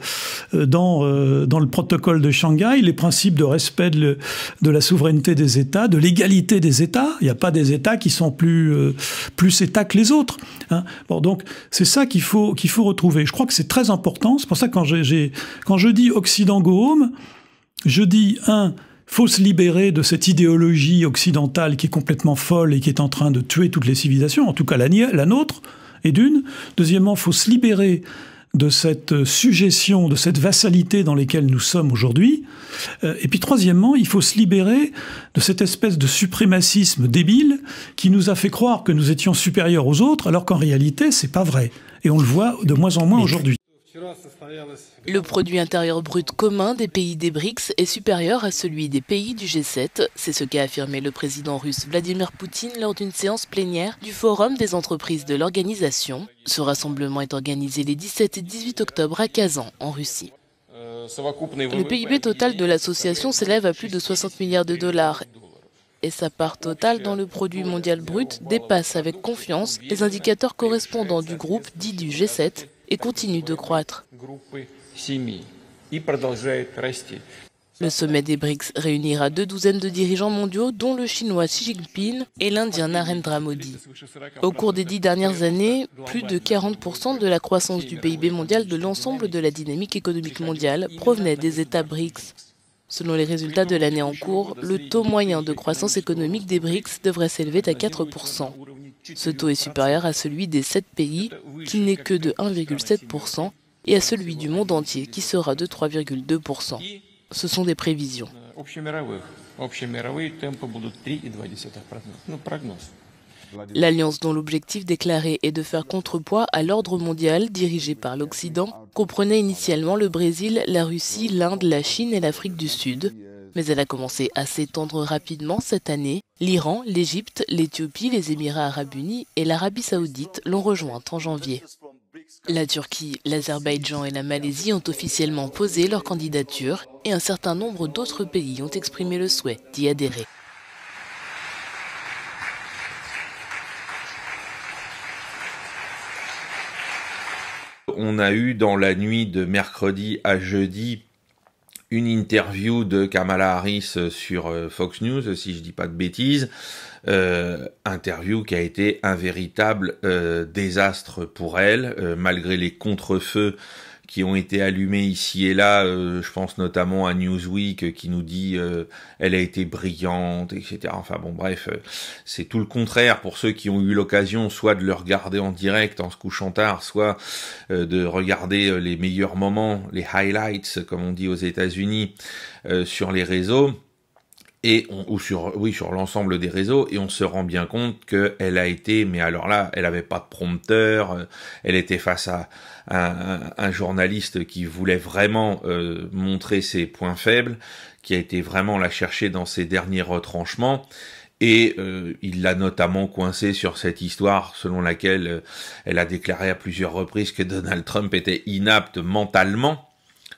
euh, dans, euh, dans le protocole de Shanghai, les principes de respect de, de la souveraineté des États, de l'égalité des États, il n'y a pas des États qui sont plus, plus États que les autres. Hein. Bon, donc, c'est ça qu'il faut, qu'il faut retrouver. Je crois que c'est très important. C'est pour ça que quand, j'ai quand je dis Occident go je dis, un, faut se libérer de cette idéologie occidentale qui est complètement folle et qui est en train de tuer toutes les civilisations, en tout cas la, nôtre, et d'une. Deuxièmement, faut se libérer de cette suggestion, de cette vassalité dans lesquelles nous sommes aujourd'hui. Euh, et puis troisièmement, il faut se libérer de cette espèce de suprémacisme débile qui nous a fait croire que nous étions supérieurs aux autres, alors qu'en réalité, c'est pas vrai. Et on le voit de moins en moins aujourd'hui. Le produit intérieur brut commun des pays des BRICS est supérieur à celui des pays du G7. C'est ce qu'a affirmé le président russe Vladimir Poutine lors d'une séance plénière du Forum des entreprises de l'organisation. Ce rassemblement est organisé les 17 et 18 octobre à Kazan, en Russie. Le PIB total de l'association s'élève à plus de 60 milliards de dollars et sa part totale dans le produit mondial brut dépasse avec confiance les indicateurs correspondants du groupe dit du G7, et continue de croître. Le sommet des BRICS réunira deux douzaines de dirigeants mondiaux, dont le chinois Xi Jinping et l'indien Narendra Modi. Au cours des dix dernières années, plus de 40% de la croissance du PIB mondial de l'ensemble de la dynamique économique mondiale provenait des États BRICS. Selon les résultats de l'année en cours, le taux moyen de croissance économique des BRICS devrait s'élever à 4%. Ce taux est supérieur à celui des 7 pays, qui n'est que de 1,7%, et à celui du monde entier, qui sera de 3,2%. Ce sont des prévisions. L'alliance dont l'objectif déclaré est de faire contrepoids à l'ordre mondial dirigé par l'Occident comprenait initialement le Brésil, la Russie, l'Inde, la Chine et l'Afrique du Sud. Mais elle a commencé à s'étendre rapidement cette année. L'Iran, l'Égypte, l'Éthiopie, les Émirats arabes unis et l'Arabie saoudite l'ont rejointe en janvier. La Turquie, l'Azerbaïdjan et la Malaisie ont officiellement posé leur candidature et un certain nombre d'autres pays ont exprimé le souhait d'y adhérer. on a eu dans la nuit de mercredi à jeudi une interview de Kamala Harris euh, sur euh, Fox News, si je dis pas de bêtises, euh, interview qui a été un véritable désastre pour elle, malgré les contrefeux qui ont été allumés ici et là. Euh, je pense notamment à Newsweek euh, qui nous dit euh, elle a été brillante, etc. Enfin bon, bref, c'est tout le contraire pour ceux qui ont eu l'occasion soit de le regarder en direct en se couchant tard, soit de regarder les meilleurs moments, les highlights, comme on dit aux États-Unis, sur les réseaux et ou sur oui sur l'ensemble des réseaux et on se rend bien compte qu'elle a été mais alors là elle avait pas de prompteur elle était face à un, journaliste qui voulait vraiment euh, montrer ses points faibles, qui a été vraiment la chercher dans ses derniers retranchements. Et euh, il l'a notamment coincé sur cette histoire selon laquelle euh, elle a déclaré à plusieurs reprises que Donald Trump était inapte mentalement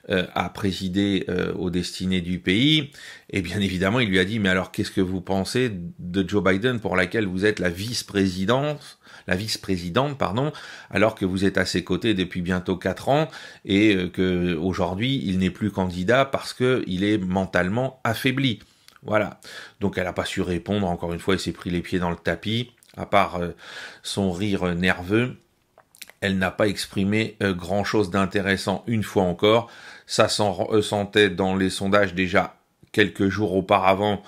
a euh, présidé euh, aux destinées du pays. Et bien évidemment, il lui a dit, mais alors qu'est-ce que vous pensez de Joe Biden pour laquelle vous êtes la vice-présidente la vice-présidente, pardon, alors que vous êtes à ses côtés depuis bientôt quatre ans et euh, que aujourd'hui il n'est plus candidat parce que il est mentalement affaibli. Voilà. Donc elle n'a pas su répondre. Encore une fois, elle s'est pris les pieds dans le tapis. À part son rire nerveux, elle n'a pas exprimé grand chose d'intéressant une fois encore. Ça s'en ressentait euh, dans les sondages déjà quelques jours auparavant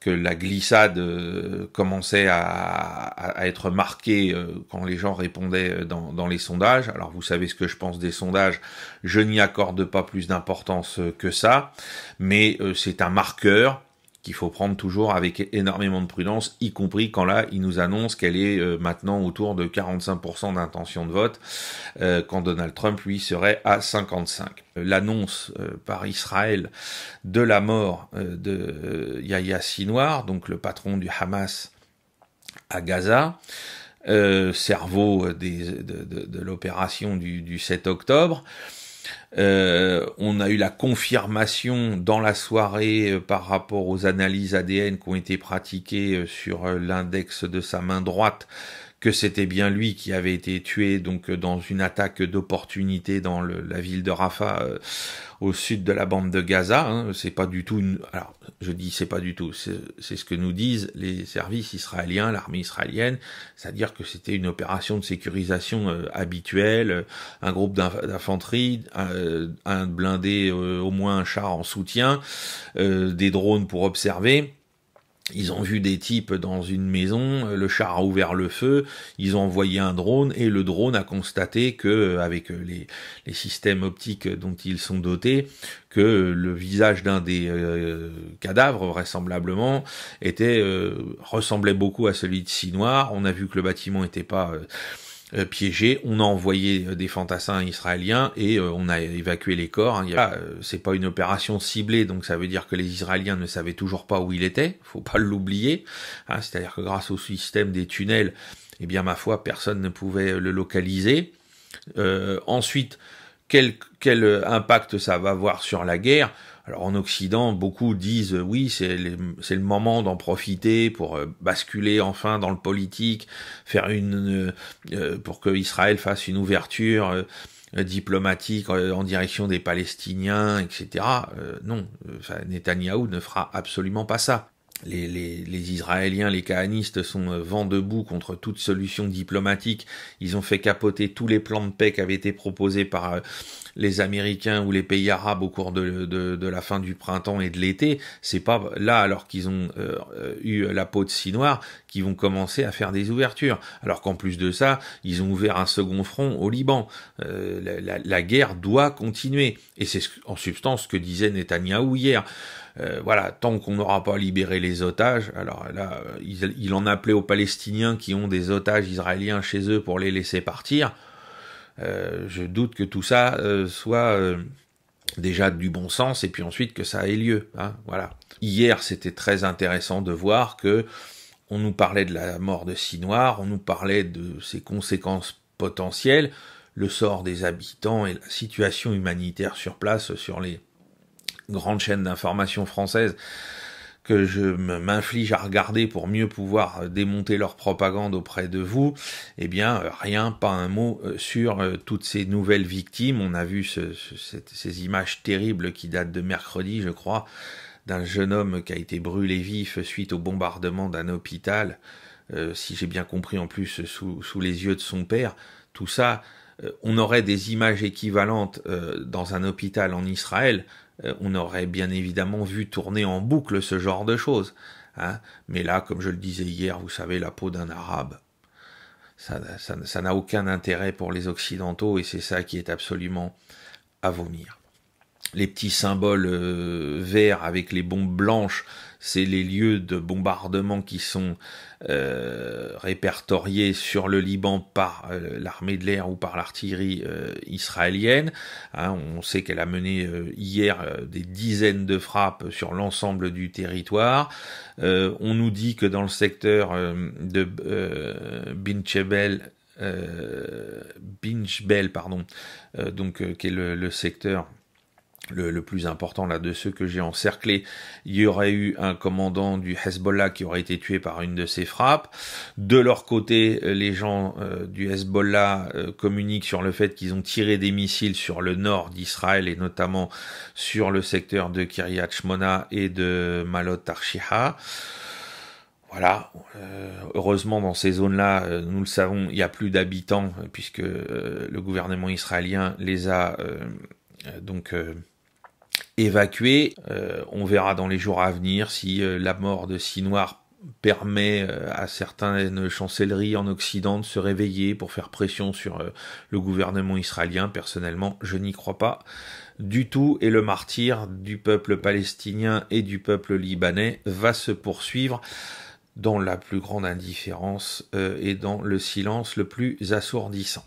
que la glissade euh, commençait à, être marquée euh, quand les gens répondaient dans, les sondages. Alors vous savez ce que je pense des sondages, je n'y accorde pas plus d'importance que ça, mais c'est un marqueur qu'il faut prendre toujours avec énormément de prudence, y compris quand là, il nous annonce qu'elle est euh, maintenant autour de 45% d'intention de vote, euh, quand Donald Trump, lui, serait à 55%. Euh, l'annonce par Israël de la mort de Yahya Sinwar, donc le patron du Hamas à Gaza, cerveau de, l'opération du 7 octobre, euh, on a eu la confirmation dans la soirée euh, par rapport aux analyses ADN qui ont été pratiquées euh, sur l'index de sa main droite que c'était bien lui qui avait été tué donc euh, dans une attaque d'opportunité dans la ville de Rafah euh, au sud de la bande de Gaza. Hein. C'est pas du tout. Alors je dis c'est pas du tout. C'est ce que nous disent les services israéliens, l'armée israélienne, c'est-à-dire que c'était une opération de sécurisation euh, habituelle, un groupe d'infanterie, un, blindé, au moins un char en soutien, des drones pour observer ils ont vu des types dans une maison, le char a ouvert le feu, ils ont envoyé un drone et le drone a constaté que, avec les, systèmes optiques dont ils sont dotés, que le visage d'un des euh, cadavres, vraisemblablement, était euh, ressemblait beaucoup à celui de Sinoir. On a vu que le bâtiment n'était pas euh, euh, piégé, On a envoyé euh, des fantassins israéliens et euh, on a évacué les corps. Hein. c'est pas une opération ciblée, donc ça veut dire que les Israéliens ne savaient toujours pas où il était. Faut pas l'oublier. Hein. C'est-à-dire que grâce au système des tunnels, eh bien ma foi, personne ne pouvait le localiser. ensuite, quel impact ça va avoir sur la guerre alors en Occident, beaucoup disent euh, oui, c'est le moment d'en profiter pour euh, basculer enfin dans le politique, faire une euh, pour que Israël fasse une ouverture diplomatique en direction des Palestiniens, etc. non, Netanyahou ne fera absolument pas ça les, Israéliens, les Kahanistes sont euh, vent debout contre toute solution diplomatique. Ils ont fait capoter tous les plans de paix qui avaient été proposés par euh, les Américains ou les pays arabes au cours de, de la fin du printemps et de l'été. C'est pas là, alors qu'ils ont euh, eu la peau de si noire, qu'ils vont commencer à faire des ouvertures. Alors qu'en plus de ça, ils ont ouvert un second front au Liban. la, la guerre doit continuer. Et c'est en substance ce que disait Netanyahu hier. Euh, voilà, tant qu'on n'aura pas libéré les otages, alors là, euh, il, en appelait aux Palestiniens qui ont des otages israéliens chez eux pour les laisser partir. Euh, je doute que tout ça soit déjà du bon sens et puis ensuite que ça ait lieu. Hein, voilà. Hier, c'était très intéressant de voir que on nous parlait de la mort de Sinoir, on nous parlait de ses conséquences potentielles, le sort des habitants et la situation humanitaire sur place sur les grande chaîne d'information française que je m'inflige à regarder pour mieux pouvoir euh, démonter leur propagande auprès de vous, eh bien euh, rien, pas un mot euh, sur toutes ces nouvelles victimes. On a vu ces images terribles qui datent de mercredi, je crois, d'un jeune homme qui a été brûlé vif suite au bombardement d'un hôpital, si j'ai bien compris en plus sous, les yeux de son père. Tout ça, on aurait des images équivalentes dans un hôpital en Israël euh, on aurait bien évidemment vu tourner en boucle ce genre de choses. Hein Mais là, comme je le disais hier, vous savez, la peau d'un arabe, ça n'a aucun intérêt pour les Occidentaux et c'est ça qui est absolument à vomir. Les petits symboles euh, verts avec les bombes blanches c'est les lieux de bombardement qui sont euh, répertoriés sur le Liban par euh, l'armée de l'air ou par l'artillerie euh, israélienne. Hein, on sait qu'elle a mené hier des dizaines de frappes sur l'ensemble du territoire. on nous dit que dans le secteur de Binchebel, Binchbel, pardon, donc qui est le secteur le, plus important là de ceux que j'ai encerclés, il y aurait eu un commandant du Hezbollah qui aurait été tué par une de ces frappes. De leur côté, euh, les gens euh, du Hezbollah euh, communiquent sur le fait qu'ils ont tiré des missiles sur le nord d'Israël et notamment sur le secteur de Kiryat Shmona et de Malot Tarshiha. Voilà, heureusement dans ces zones-là, nous le savons, il n'y a plus d'habitants puisque le gouvernement israélien les a donc évacués. Euh, on verra dans les jours à venir si euh, la mort de Sinoir permet euh, à certaines chancelleries en Occident de se réveiller pour faire pression sur le gouvernement israélien. Personnellement, je n'y crois pas du tout et le martyr du peuple palestinien et du peuple libanais va se poursuivre dans la plus grande indifférence et dans le silence le plus assourdissant.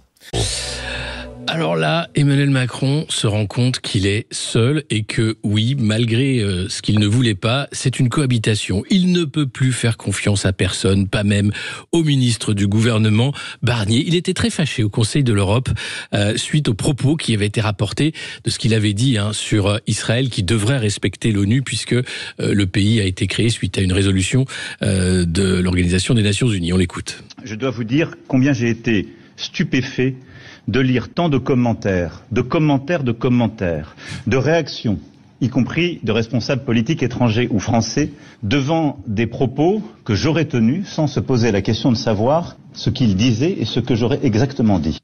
Alors là, Emmanuel Macron se rend compte qu'il est seul et que oui, malgré euh, ce qu'il ne voulait pas, c'est une cohabitation. Il ne peut plus faire confiance à personne, pas même au ministre du gouvernement Barnier. Il était très fâché au Conseil de l'Europe euh, suite aux propos qui avaient été rapportés de ce qu'il avait dit hein, sur euh, Israël qui devrait respecter l'ONU puisque le pays a été créé suite à une résolution de l'Organisation des Nations Unies. On l'écoute. Je dois vous dire combien j'ai été stupéfait de lire tant de commentaires, de commentaires, de commentaires, de réactions, y compris de responsables politiques étrangers ou français, devant des propos que j'aurais tenus sans se poser la question de savoir ce qu'ils disaient et ce que j'aurais exactement dit.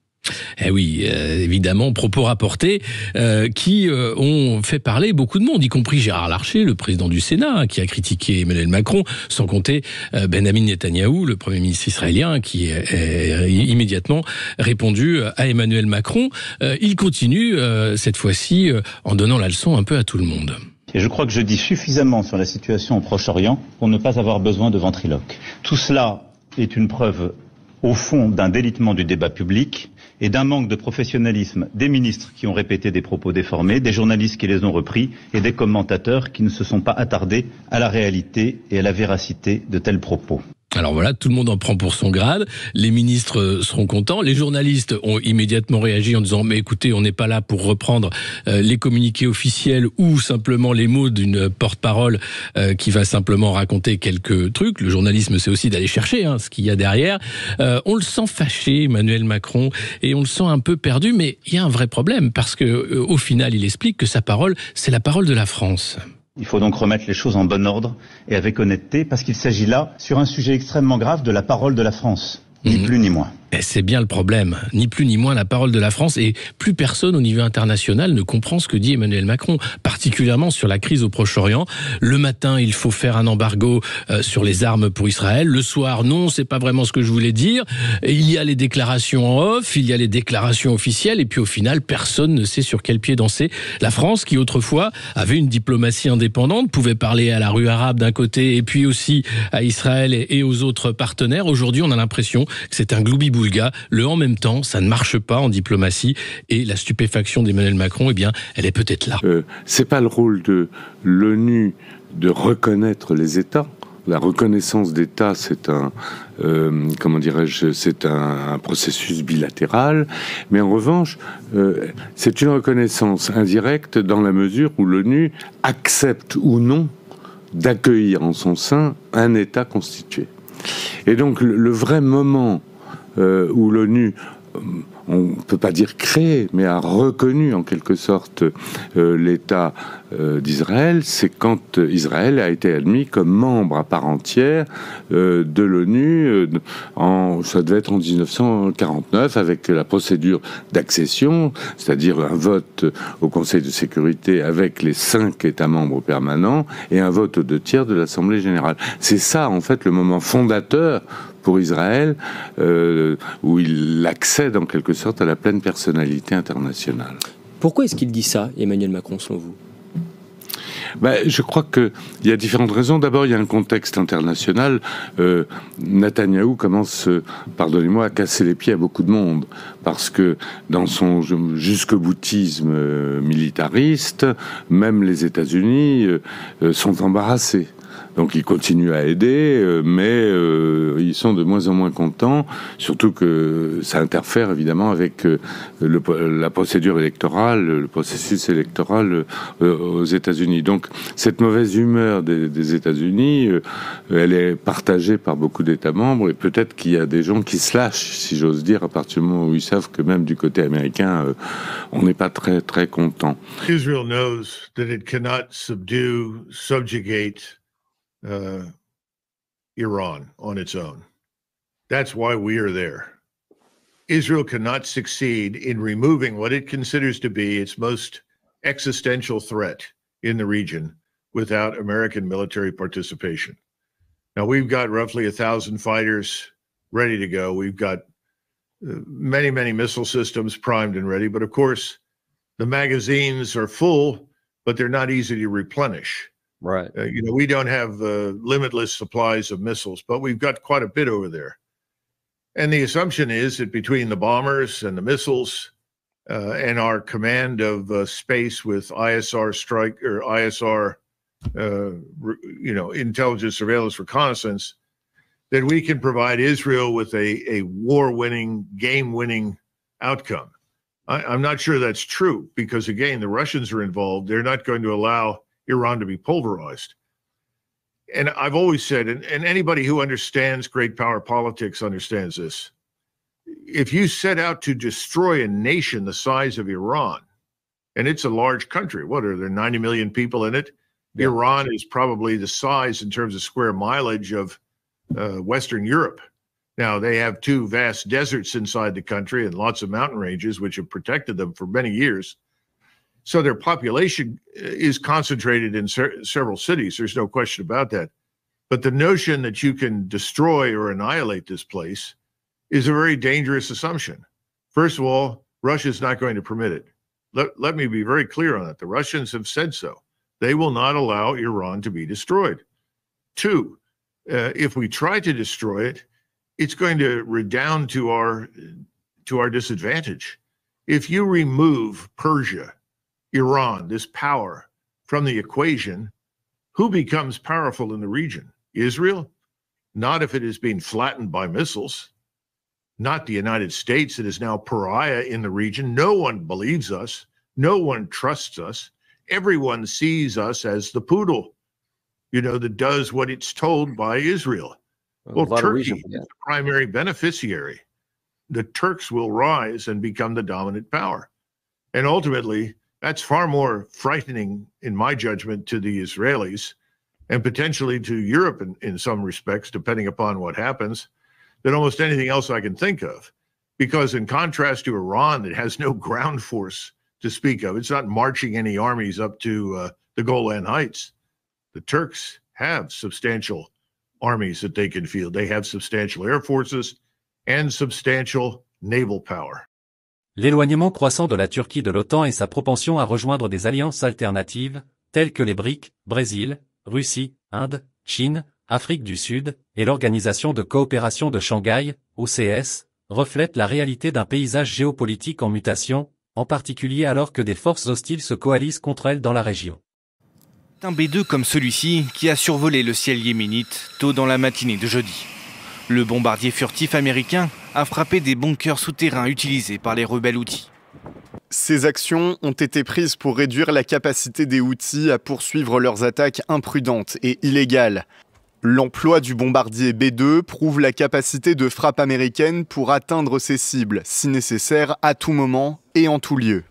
Eh oui, euh, évidemment, propos rapportés euh, qui euh, ont fait parler beaucoup de monde, y compris Gérard Larcher, le président du Sénat, hein, qui a critiqué Emmanuel Macron, sans compter Benjamin Netanyahou, le Premier ministre israélien, qui a immédiatement répondu à Emmanuel Macron. il continue, cette fois-ci, en donnant la leçon un peu à tout le monde. Et je crois que je dis suffisamment sur la situation au Proche-Orient pour ne pas avoir besoin de ventriloques. Tout cela est une preuve, au fond, d'un délitement du débat public et d'un manque de professionnalisme des ministres qui ont répété des propos déformés, des journalistes qui les ont repris et des commentateurs qui ne se sont pas attardés à la réalité et à la véracité de tels propos. Alors voilà, tout le monde en prend pour son grade. Les ministres euh, seront contents. Les journalistes ont immédiatement réagi en disant mais écoutez, on n'est pas là pour reprendre euh, les communiqués officiels ou simplement les mots d'une porte-parole euh, qui va simplement raconter quelques trucs. Le journalisme, c'est aussi d'aller chercher hein, ce qu'il y a derrière. on le sent fâché, Emmanuel Macron, et on le sent un peu perdu. Mais il y a un vrai problème parce que au final, il explique que sa parole, c'est la parole de la France. Il faut donc remettre les choses en bon ordre et avec honnêteté, parce qu'il s'agit là, sur un sujet extrêmement grave, de la parole de la France, ni mhm. plus ni moins. Eh, c'est bien le problème. Ni plus ni moins la parole de la France et plus personne au niveau international ne comprend ce que dit Emmanuel Macron, particulièrement sur la crise au Proche-Orient. Le matin, il faut faire un embargo euh, sur les armes pour Israël. Le soir, non, c'est pas vraiment ce que je voulais dire. il y a les déclarations en off, il y a les déclarations officielles et puis au final, personne ne sait sur quel pied danser. La France, qui autrefois avait une diplomatie indépendante, pouvait parler à la rue arabe d'un côté et puis aussi à Israël et aux autres partenaires. Aujourd'hui, on a l'impression que c'est un gloobie le en même temps, ça ne marche pas en diplomatie et la stupéfaction d'Emmanuel Macron, eh bien, elle est peut-être là. Euh, c'est pas le rôle de l'ONU de reconnaître les États. La reconnaissance d'État, c'est un, euh, comment dirais-je, c'est un, processus bilatéral. Mais en revanche, euh, c'est une reconnaissance indirecte dans la mesure où l'ONU accepte ou non d'accueillir en son sein un État constitué. Et donc le vrai moment euh, où l'ONU euh, on ne peut pas dire créé, mais a reconnu en quelque sorte euh, l'État d'Israël, c'est quand Israël a été admis comme membre à part entière de l'ONU, ça devait être en 1949, avec la procédure d'accession, c'est-à-dire un vote au Conseil de sécurité avec les cinq États membres permanents et un vote aux deux tiers de l'Assemblée générale. C'est ça, en fait, le moment fondateur pour Israël, euh, où il accède en quelque sorte à la pleine personnalité internationale. Pourquoi est-ce qu'il dit ça, Emmanuel Macron, selon vous ben, je crois qu'il y a différentes raisons. D'abord, il y a un contexte international. Euh, Netanyahou commence, euh, pardonnez-moi, à casser les pieds à beaucoup de monde. Parce que dans son jusque boutisme euh, militariste, même les États-Unis sont embarrassés. Donc ils continuent à aider, euh, mais euh, ils sont de moins en moins contents, surtout que ça interfère évidemment avec euh, le, la procédure électorale, le processus électoral aux États-Unis. Donc cette mauvaise humeur des, des États-Unis, elle est partagée par beaucoup d'États membres, et peut-être qu'il y a des gens qui se lâchent, si j'ose dire, à partir du moment où ils savent que même du côté américain, on n'est pas très très content. uh, Iran on its own. That's why we are there. Israel cannot succeed in removing what it considers to be its most existential threat in the region without American military participation. Now, we've got roughly a thousand fighters ready to go. We've got uh, many, many missile systems primed and ready. But of course, the magazines are full, but they're not easy to replenish. Right. Uh, you know, we don't have uh, limitless supplies of missiles, but we've got quite a bit over there. And the assumption is that between the bombers and the missiles uh, and our command of uh, space with ISR strike or ISR, uh, re- you know, intelligence, surveillance, reconnaissance, that we can provide Israel with a, a war winning, game winning outcome. I, I'm not sure that's true because, again, the Russians are involved. They're not going to allow Iran to be pulverized. And I've always said, and, and anybody who understands great power politics understands this if you set out to destroy a nation the size of Iran, and it's a large country, what are there 90 million people in it? Yeah. Iran is probably the size in terms of square mileage of uh, Western Europe. Now, they have two vast deserts inside the country and lots of mountain ranges, which have protected them for many years. So their population uh, is concentrated in ser- several cities. There's no question about that. But the notion that you can destroy or annihilate this place is a very dangerous assumption. First of all, Russia is not going to permit it. Let, let me be very clear on that. The Russians have said so. They will not allow Iran to be destroyed. Two, uh, if we try to destroy it, it's going to redound to our to our disadvantage. If you remove Persia Iran, this power, from the equation, who becomes powerful in the region? Israel? Not if it is being flattened by missiles. Not the United States that is now pariah in the region. No one believes us. No one trusts us. Everyone sees us as the poodle, you know, that does what it's told by Israel. Well, Turkey is the primary beneficiary. The Turks will rise and become the dominant power. And ultimately, that's far more frightening, in my judgment, to the Israelis and potentially to Europe in, in some respects, depending upon what happens, than almost anything else I can think of. Because in contrast to Iran, that has no ground force to speak of, it's not marching any armies up to uh, the Golan Heights. The Turks have substantial armies that they can field, they have substantial air forces and substantial naval power. L'éloignement croissant de la Turquie de l'OTAN et sa propension à rejoindre des alliances alternatives, telles que les BRIC, Brésil, Russie, Inde, Chine, Afrique du Sud, et l'Organisation de coopération de Shanghai, OCS, reflètent la réalité d'un paysage géopolitique en mutation, en particulier alors que des forces hostiles se coalisent contre elles dans la région. Un B2 comme celui-ci qui a survolé le ciel yéménite tôt dans la matinée de jeudi. Le bombardier furtif américain a frapper des bunkers souterrains utilisés par les rebelles outils. Ces actions ont été prises pour réduire la capacité des outils à poursuivre leurs attaques imprudentes et illégales. L'emploi du bombardier B2 prouve la capacité de frappe américaine pour atteindre ses cibles, si nécessaire, à tout moment et en tout lieu.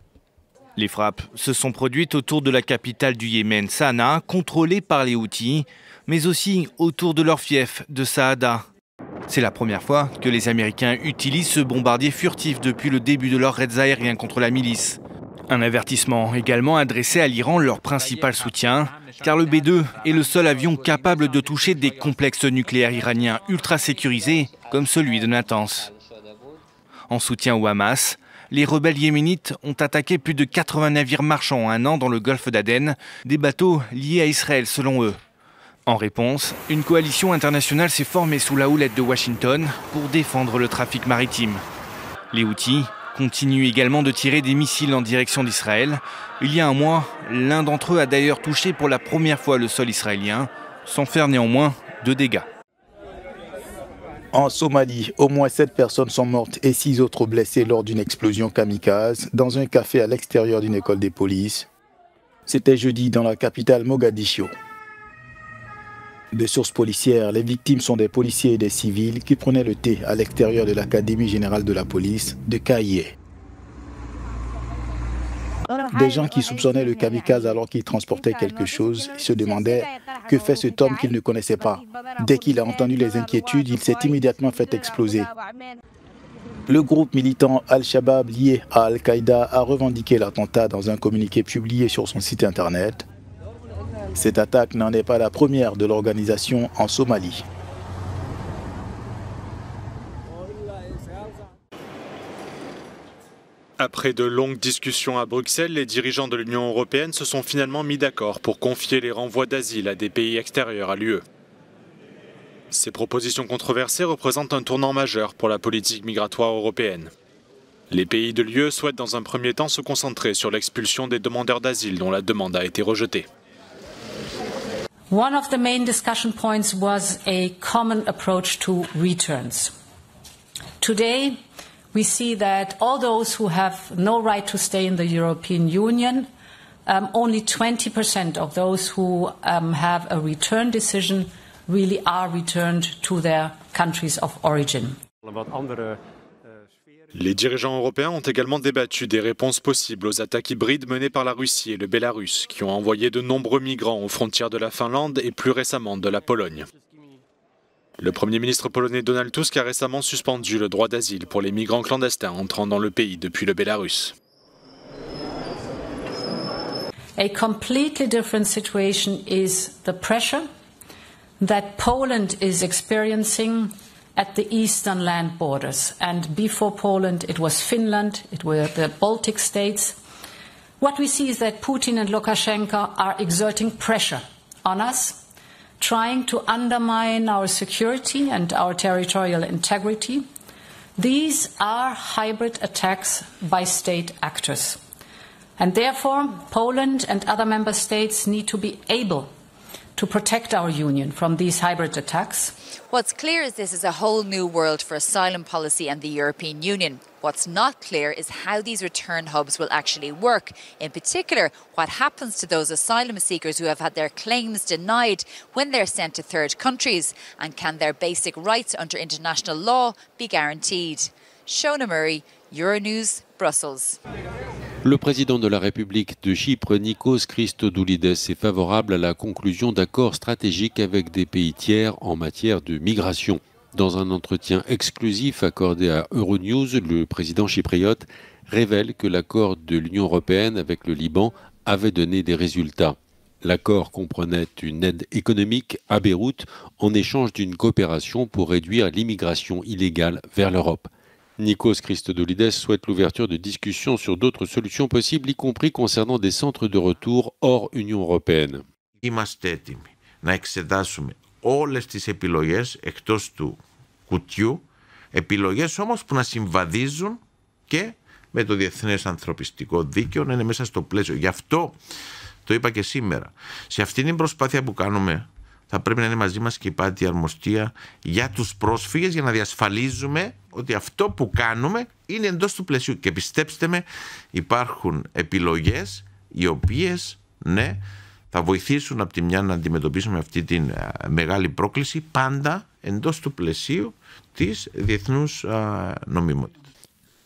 Les frappes se sont produites autour de la capitale du Yémen, Sanaa, contrôlée par les outils, mais aussi autour de leur fief de Saada, c'est la première fois que les Américains utilisent ce bombardier furtif depuis le début de leurs raids aériens contre la milice. Un avertissement également adressé à l'Iran, leur principal soutien, car le B-2 est le seul avion capable de toucher des complexes nucléaires iraniens ultra sécurisés comme celui de Natanz. En soutien au Hamas, les rebelles yéménites ont attaqué plus de 80 navires marchands en un an dans le golfe d'Aden, des bateaux liés à Israël selon eux. En réponse, une coalition internationale s'est formée sous la houlette de Washington pour défendre le trafic maritime. Les Houthis continuent également de tirer des missiles en direction d'Israël. Il y a un mois, l'un d'entre eux a d'ailleurs touché pour la première fois le sol israélien, sans faire néanmoins de dégâts. En Somalie, au moins 7 personnes sont mortes et 6 autres blessées lors d'une explosion kamikaze dans un café à l'extérieur d'une école des polices. C'était jeudi dans la capitale Mogadiscio. De sources policières, les victimes sont des policiers et des civils qui prenaient le thé à l'extérieur de l'Académie générale de la police de Caillé. Des gens qui soupçonnaient le kamikaze alors qu'il transportait quelque chose se demandaient que fait ce homme qu'ils ne connaissaient pas. Dès qu'il a entendu les inquiétudes, il s'est immédiatement fait exploser. Le groupe militant Al-Shabaab lié à Al-Qaïda a revendiqué l'attentat dans un communiqué publié sur son site internet. Cette attaque n'en est pas la première de l'organisation en Somalie. Après de longues discussions à Bruxelles, les dirigeants de l'Union européenne se sont finalement mis d'accord pour confier les renvois d'asile à des pays extérieurs à l'UE. Ces propositions controversées représentent un tournant majeur pour la politique migratoire européenne. Les pays de l'UE souhaitent dans un premier temps se concentrer sur l'expulsion des demandeurs d'asile dont la demande a été rejetée. One of the main discussion points was a common approach to returns. Today, we see that all those who have no right to stay in the European Union, um, only 20% of those who um, have a return decision really are returned to their countries of origin. Wat andere Les dirigeants européens ont également débattu des réponses possibles aux attaques hybrides menées par la Russie et le Bélarus, qui ont envoyé de nombreux migrants aux frontières de la Finlande et plus récemment de la Pologne. Le Premier ministre polonais Donald Tusk a récemment suspendu le droit d'asile pour les migrants clandestins entrant dans le pays depuis le Bélarus. A at the eastern land borders. And before Poland, it was Finland, it were the Baltic states. What we see is that Putin and Lukashenko are exerting pressure on us, trying to undermine our security and our territorial integrity. These are hybrid attacks by state actors. And therefore, Poland and other member states need to be able to protect our union from these hybrid attacks. What's clear is this is a whole new world for asylum policy and the European Union. What's not clear is how these return hubs will actually work. In particular, what happens to those asylum seekers who have had their claims denied when they're sent to third countries, and can their basic rights under international law be guaranteed? Shona Murray, Euronews, Brussels. Le président de la République de Chypre, Nikos Christodoulides, est favorable à la conclusion d'accords stratégiques avec des pays tiers en matière de migration. Dans un entretien exclusif accordé à Euronews, le président chypriote révèle que l'accord de l'Union européenne avec le Liban avait donné des résultats. L'accord comprenait une aide économique à Beyrouth en échange d'une coopération pour réduire l'immigration illégale vers l'Europe. Nikos Christodoulides souhaite l'ouverture de discussions sur d'autres solutions possibles, y compris concernant des centres de retour hors Union européenne. Είμαστε έτοιμοι να εξετάσουμε όλες τις επιλογές εκτός του κουτιού, επιλογές όμως που να συμβαδίζουν και με το διεθνές ανθρωπιστικό δίκαιο να είναι μέσα στο πλαίσιο. Γι' αυτό το είπα και σήμερα. Σε αυτή την προσπάθεια που κάνουμε θα πρέπει να είναι μαζί μας και η πάτη αρμοστία για τους πρόσφυγες για να διασφαλίζουμε ότι αυτό που κάνουμε είναι εντός του πλαισίου. Και πιστέψτε με υπάρχουν επιλογές οι οποίες ναι θα βοηθήσουν από τη μια να αντιμετωπίσουμε αυτή τη ε, μεγάλη πρόκληση πάντα εντός του πλαισίου της διεθνούς ε, νομιμότητας.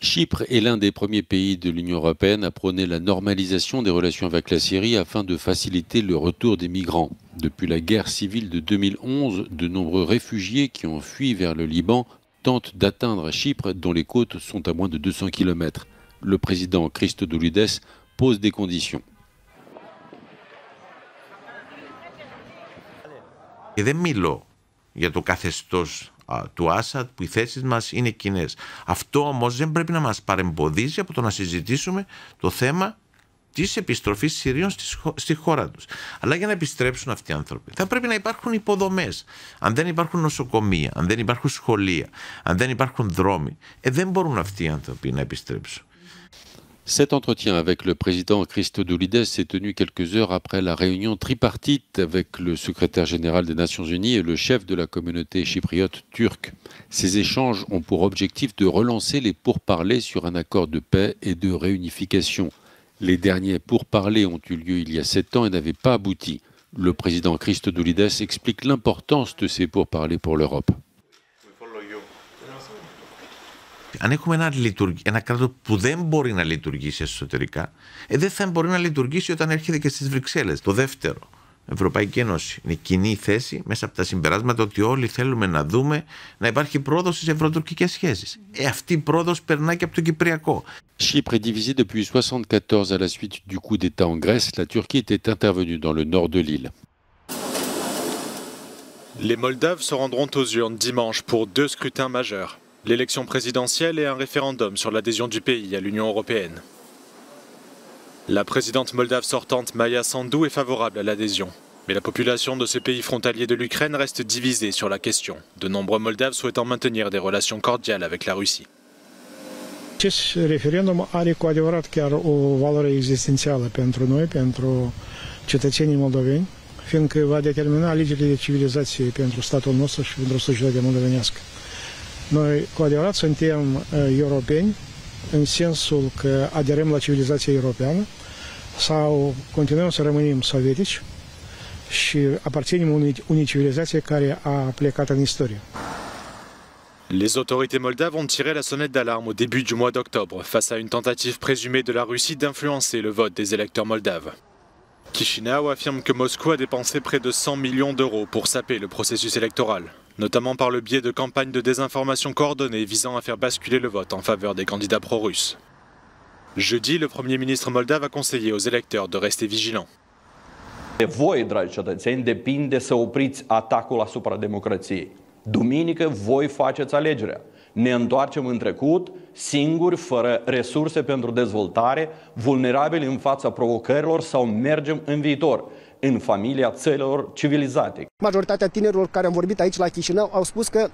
Chypre est l'un des premiers pays de l'Union européenne à prôner la normalisation des relations avec la Syrie afin de faciliter le retour des migrants. Depuis la guerre civile de 2011, de nombreux réfugiés qui ont fui vers le Liban tentent d'atteindre Chypre dont les côtes sont à moins de 200 km. Le président Christodoulides pose des conditions. του Άσαντ που οι θέσεις μας είναι κοινέ. Αυτό όμως δεν πρέπει να μας παρεμποδίζει από το να συζητήσουμε το θέμα τη επιστροφή Συρίων στη χώρα του. Αλλά για να επιστρέψουν αυτοί οι άνθρωποι, θα πρέπει να υπάρχουν υποδομέ. Αν δεν υπάρχουν νοσοκομεία, αν δεν υπάρχουν σχολεία, αν δεν υπάρχουν δρόμοι, ε, δεν μπορούν αυτοί οι άνθρωποι να επιστρέψουν. Cet entretien avec le président Christodoulides s'est tenu quelques heures après la réunion tripartite avec le secrétaire général des Nations Unies et le chef de la communauté chypriote turque. Ces échanges ont pour objectif de relancer les pourparlers sur un accord de paix et de réunification. Les derniers pourparlers ont eu lieu il y a sept ans et n'avaient pas abouti. Le président Christodoulides explique l'importance de ces pourparlers pour l'Europe. αν έχουμε ένα, ένα κράτο που δεν μπορεί να λειτουργήσει εσωτερικά, ε, δεν θα μπορεί να λειτουργήσει όταν έρχεται και στι Βρυξέλλε. Το δεύτερο, Ευρωπαϊκή Ένωση. Είναι κοινή θέση μέσα από τα συμπεράσματα ότι όλοι θέλουμε να δούμε να υπάρχει πρόοδο στι ευρωτουρκικέ σχέσει. Ε, αυτή η πρόοδο περνάει και από το Κυπριακό. Chypre est divisée depuis 1974 à la suite du coup d'État en Grèce. La Turquie était intervenue dans le nord de l'île. Les Moldaves se rendront aux urnes dimanche pour deux scrutins majeurs. l'élection présidentielle et un référendum sur l'adhésion du pays à l'Union européenne. La présidente moldave sortante Maya Sandu est favorable à l'adhésion. Mais la population de ces pays frontaliers de l'Ukraine reste divisée sur la question, de nombreux Moldaves souhaitant maintenir des relations cordiales avec la Russie. are cu adevărat chiar o valoare existențială pentru noi, pentru cetățenii moldoveni, fiindcă va determina de civilizație pentru statul nostru și pentru Noi eh, sensul că la a Les autorités moldaves ont tiré la sonnette d'alarme au début du mois d'octobre face à une tentative présumée de la Russie d'influencer le vote des électeurs moldaves. Chisinau affirme que Moscou a dépensé près de 100 millions d'euros pour saper le processus électoral notamment par le biais de campagnes de désinformation coordonnées visant à faire basculer le vote en faveur des candidats pro-russes. Jeudi, le Premier ministre moldave a conseillé aux électeurs de rester vigilants. Voi, dragi cetățeni, depinde să opriți atacul asupra democrației. Duminică voi faceți alegerea. Ne întoarcem în trecut, singuri, fără resurse pentru dezvoltare, vulnerabili în fața provocărilor sau mergem în viitor. în familia țărilor civilizate. Majoritatea tinerilor care am vorbit aici la Chișinău au spus că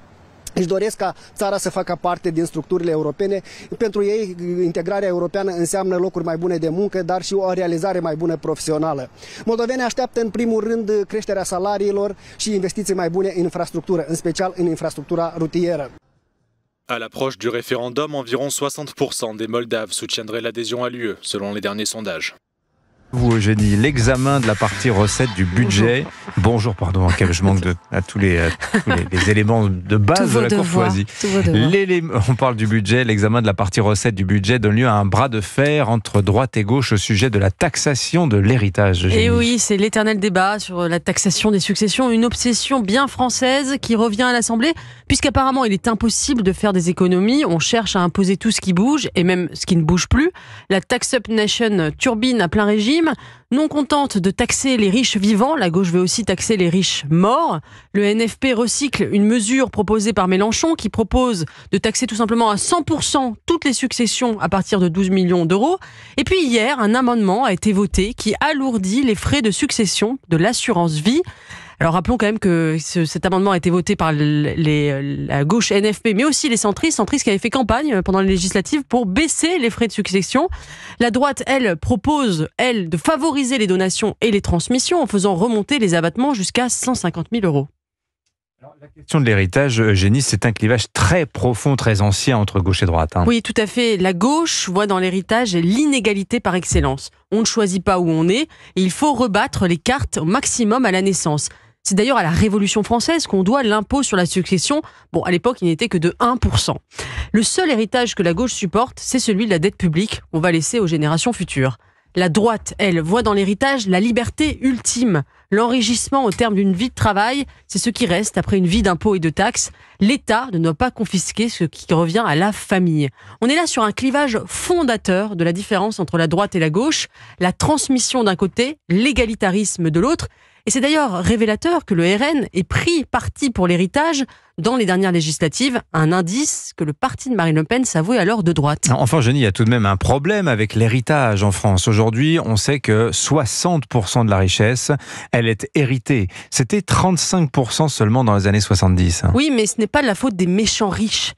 își doresc ca țara să facă parte din structurile europene. Pentru ei, integrarea europeană înseamnă locuri mai bune de muncă, dar și o realizare mai bună profesională. Moldovenii așteaptă, în primul rând, creșterea salariilor și investiții mai bune în infrastructură, în special în infrastructura rutieră. À l'approche du référendum, environ 60% des Moldaves soutiendraient l'adhésion à l'UE, selon les derniers sondages. Vous, Eugénie, l'examen de la partie recette du budget. Bonjour, pardon, je manque de, à tous, les, tous les, éléments de base de la courtoisie. On parle du budget. L'examen de la partie recette du budget donne lieu à un bras de fer entre droite et gauche au sujet de la taxation de l'héritage. Et oui, c'est l'éternel débat sur la taxation des successions, une obsession bien française qui revient à l'Assemblée, puisqu'apparemment il est impossible de faire des économies. On cherche à imposer tout ce qui bouge et même ce qui ne bouge plus. La Tax Up Nation turbine à plein régime non contente de taxer les riches vivants, la gauche veut aussi taxer les riches morts. Le NFP recycle une mesure proposée par Mélenchon qui propose de taxer tout simplement à 100% toutes les successions à partir de 12 millions d'euros. Et puis hier, un amendement a été voté qui alourdit les frais de succession de l'assurance vie. Alors rappelons quand même que cet amendement a été voté par les, euh, la gauche NFP, mais aussi les centristes, centristes qui avaient fait campagne euh, pendant les législatives pour baisser les frais de succession. La droite, elle, propose, elle, de favoriser les donations et les transmissions en faisant remonter les abattements jusqu'à 150 000 euros. la question de l'héritage, Eugénie, c'est un clivage très profond, très ancien entre gauche et droite. Hein. Oui, tout à fait. La gauche voit dans l'héritage l'inégalité par excellence. On ne choisit pas où on est et il faut rebattre les cartes au maximum à la naissance. C'est d'ailleurs à la Révolution française qu'on doit l'impôt sur la succession. Bon, à l'époque, il n'était que de 1%. Le seul héritage que la gauche supporte, c'est celui de la dette publique qu'on va laisser aux générations futures. La droite, elle, voit dans l'héritage la liberté ultime. L'enrichissement au terme d'une vie de travail, c'est ce qui reste après une vie d'impôts et de taxes. L'État ne doit pas confisquer ce qui revient à la famille. On est là sur un clivage fondateur de la différence entre la droite et la gauche, la transmission d'un côté, l'égalitarisme de l'autre, et c'est d'ailleurs révélateur que le RN ait pris parti pour l'héritage dans les dernières législatives, un indice que le parti de Marine Le Pen s'avouait alors de droite. Enfin, Jenny, il y a tout de même un problème avec l'héritage en France. Aujourd'hui, on sait que 60% de la richesse, elle est héritée. C'était 35% seulement dans les années 70. Oui, mais ce n'est pas la faute des méchants riches.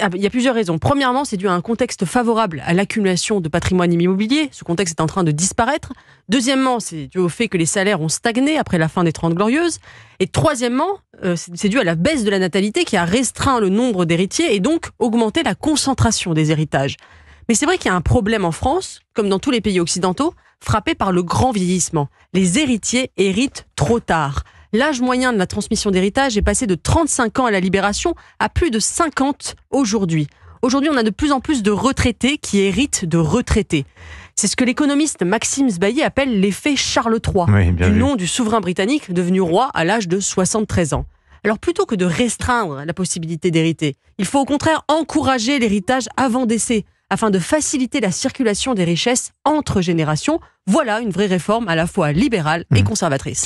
Ah, bah, il y a plusieurs raisons. Premièrement, c'est dû à un contexte favorable à l'accumulation de patrimoine immobilier. Ce contexte est en train de disparaître. Deuxièmement, c'est dû au fait que les salaires ont stagné après la fin des Trente glorieuses. Et troisièmement, euh, c'est dû à la baisse de la natalité qui a restreint le nombre d'héritiers et donc augmenté la concentration des héritages. Mais c'est vrai qu'il y a un problème en France, comme dans tous les pays occidentaux, frappé par le grand vieillissement. Les héritiers héritent trop tard. L'âge moyen de la transmission d'héritage est passé de 35 ans à la libération à plus de 50 aujourd'hui. Aujourd'hui, on a de plus en plus de retraités qui héritent de retraités. C'est ce que l'économiste Maxime Sbaillet appelle l'effet Charles III, du nom du souverain britannique devenu roi à l'âge de 73 ans. Alors plutôt que de restreindre la possibilité d'hériter, il faut au contraire encourager l'héritage avant décès afin de faciliter la circulation des richesses entre générations. Voilà une vraie réforme à la fois libérale et mmh. conservatrice.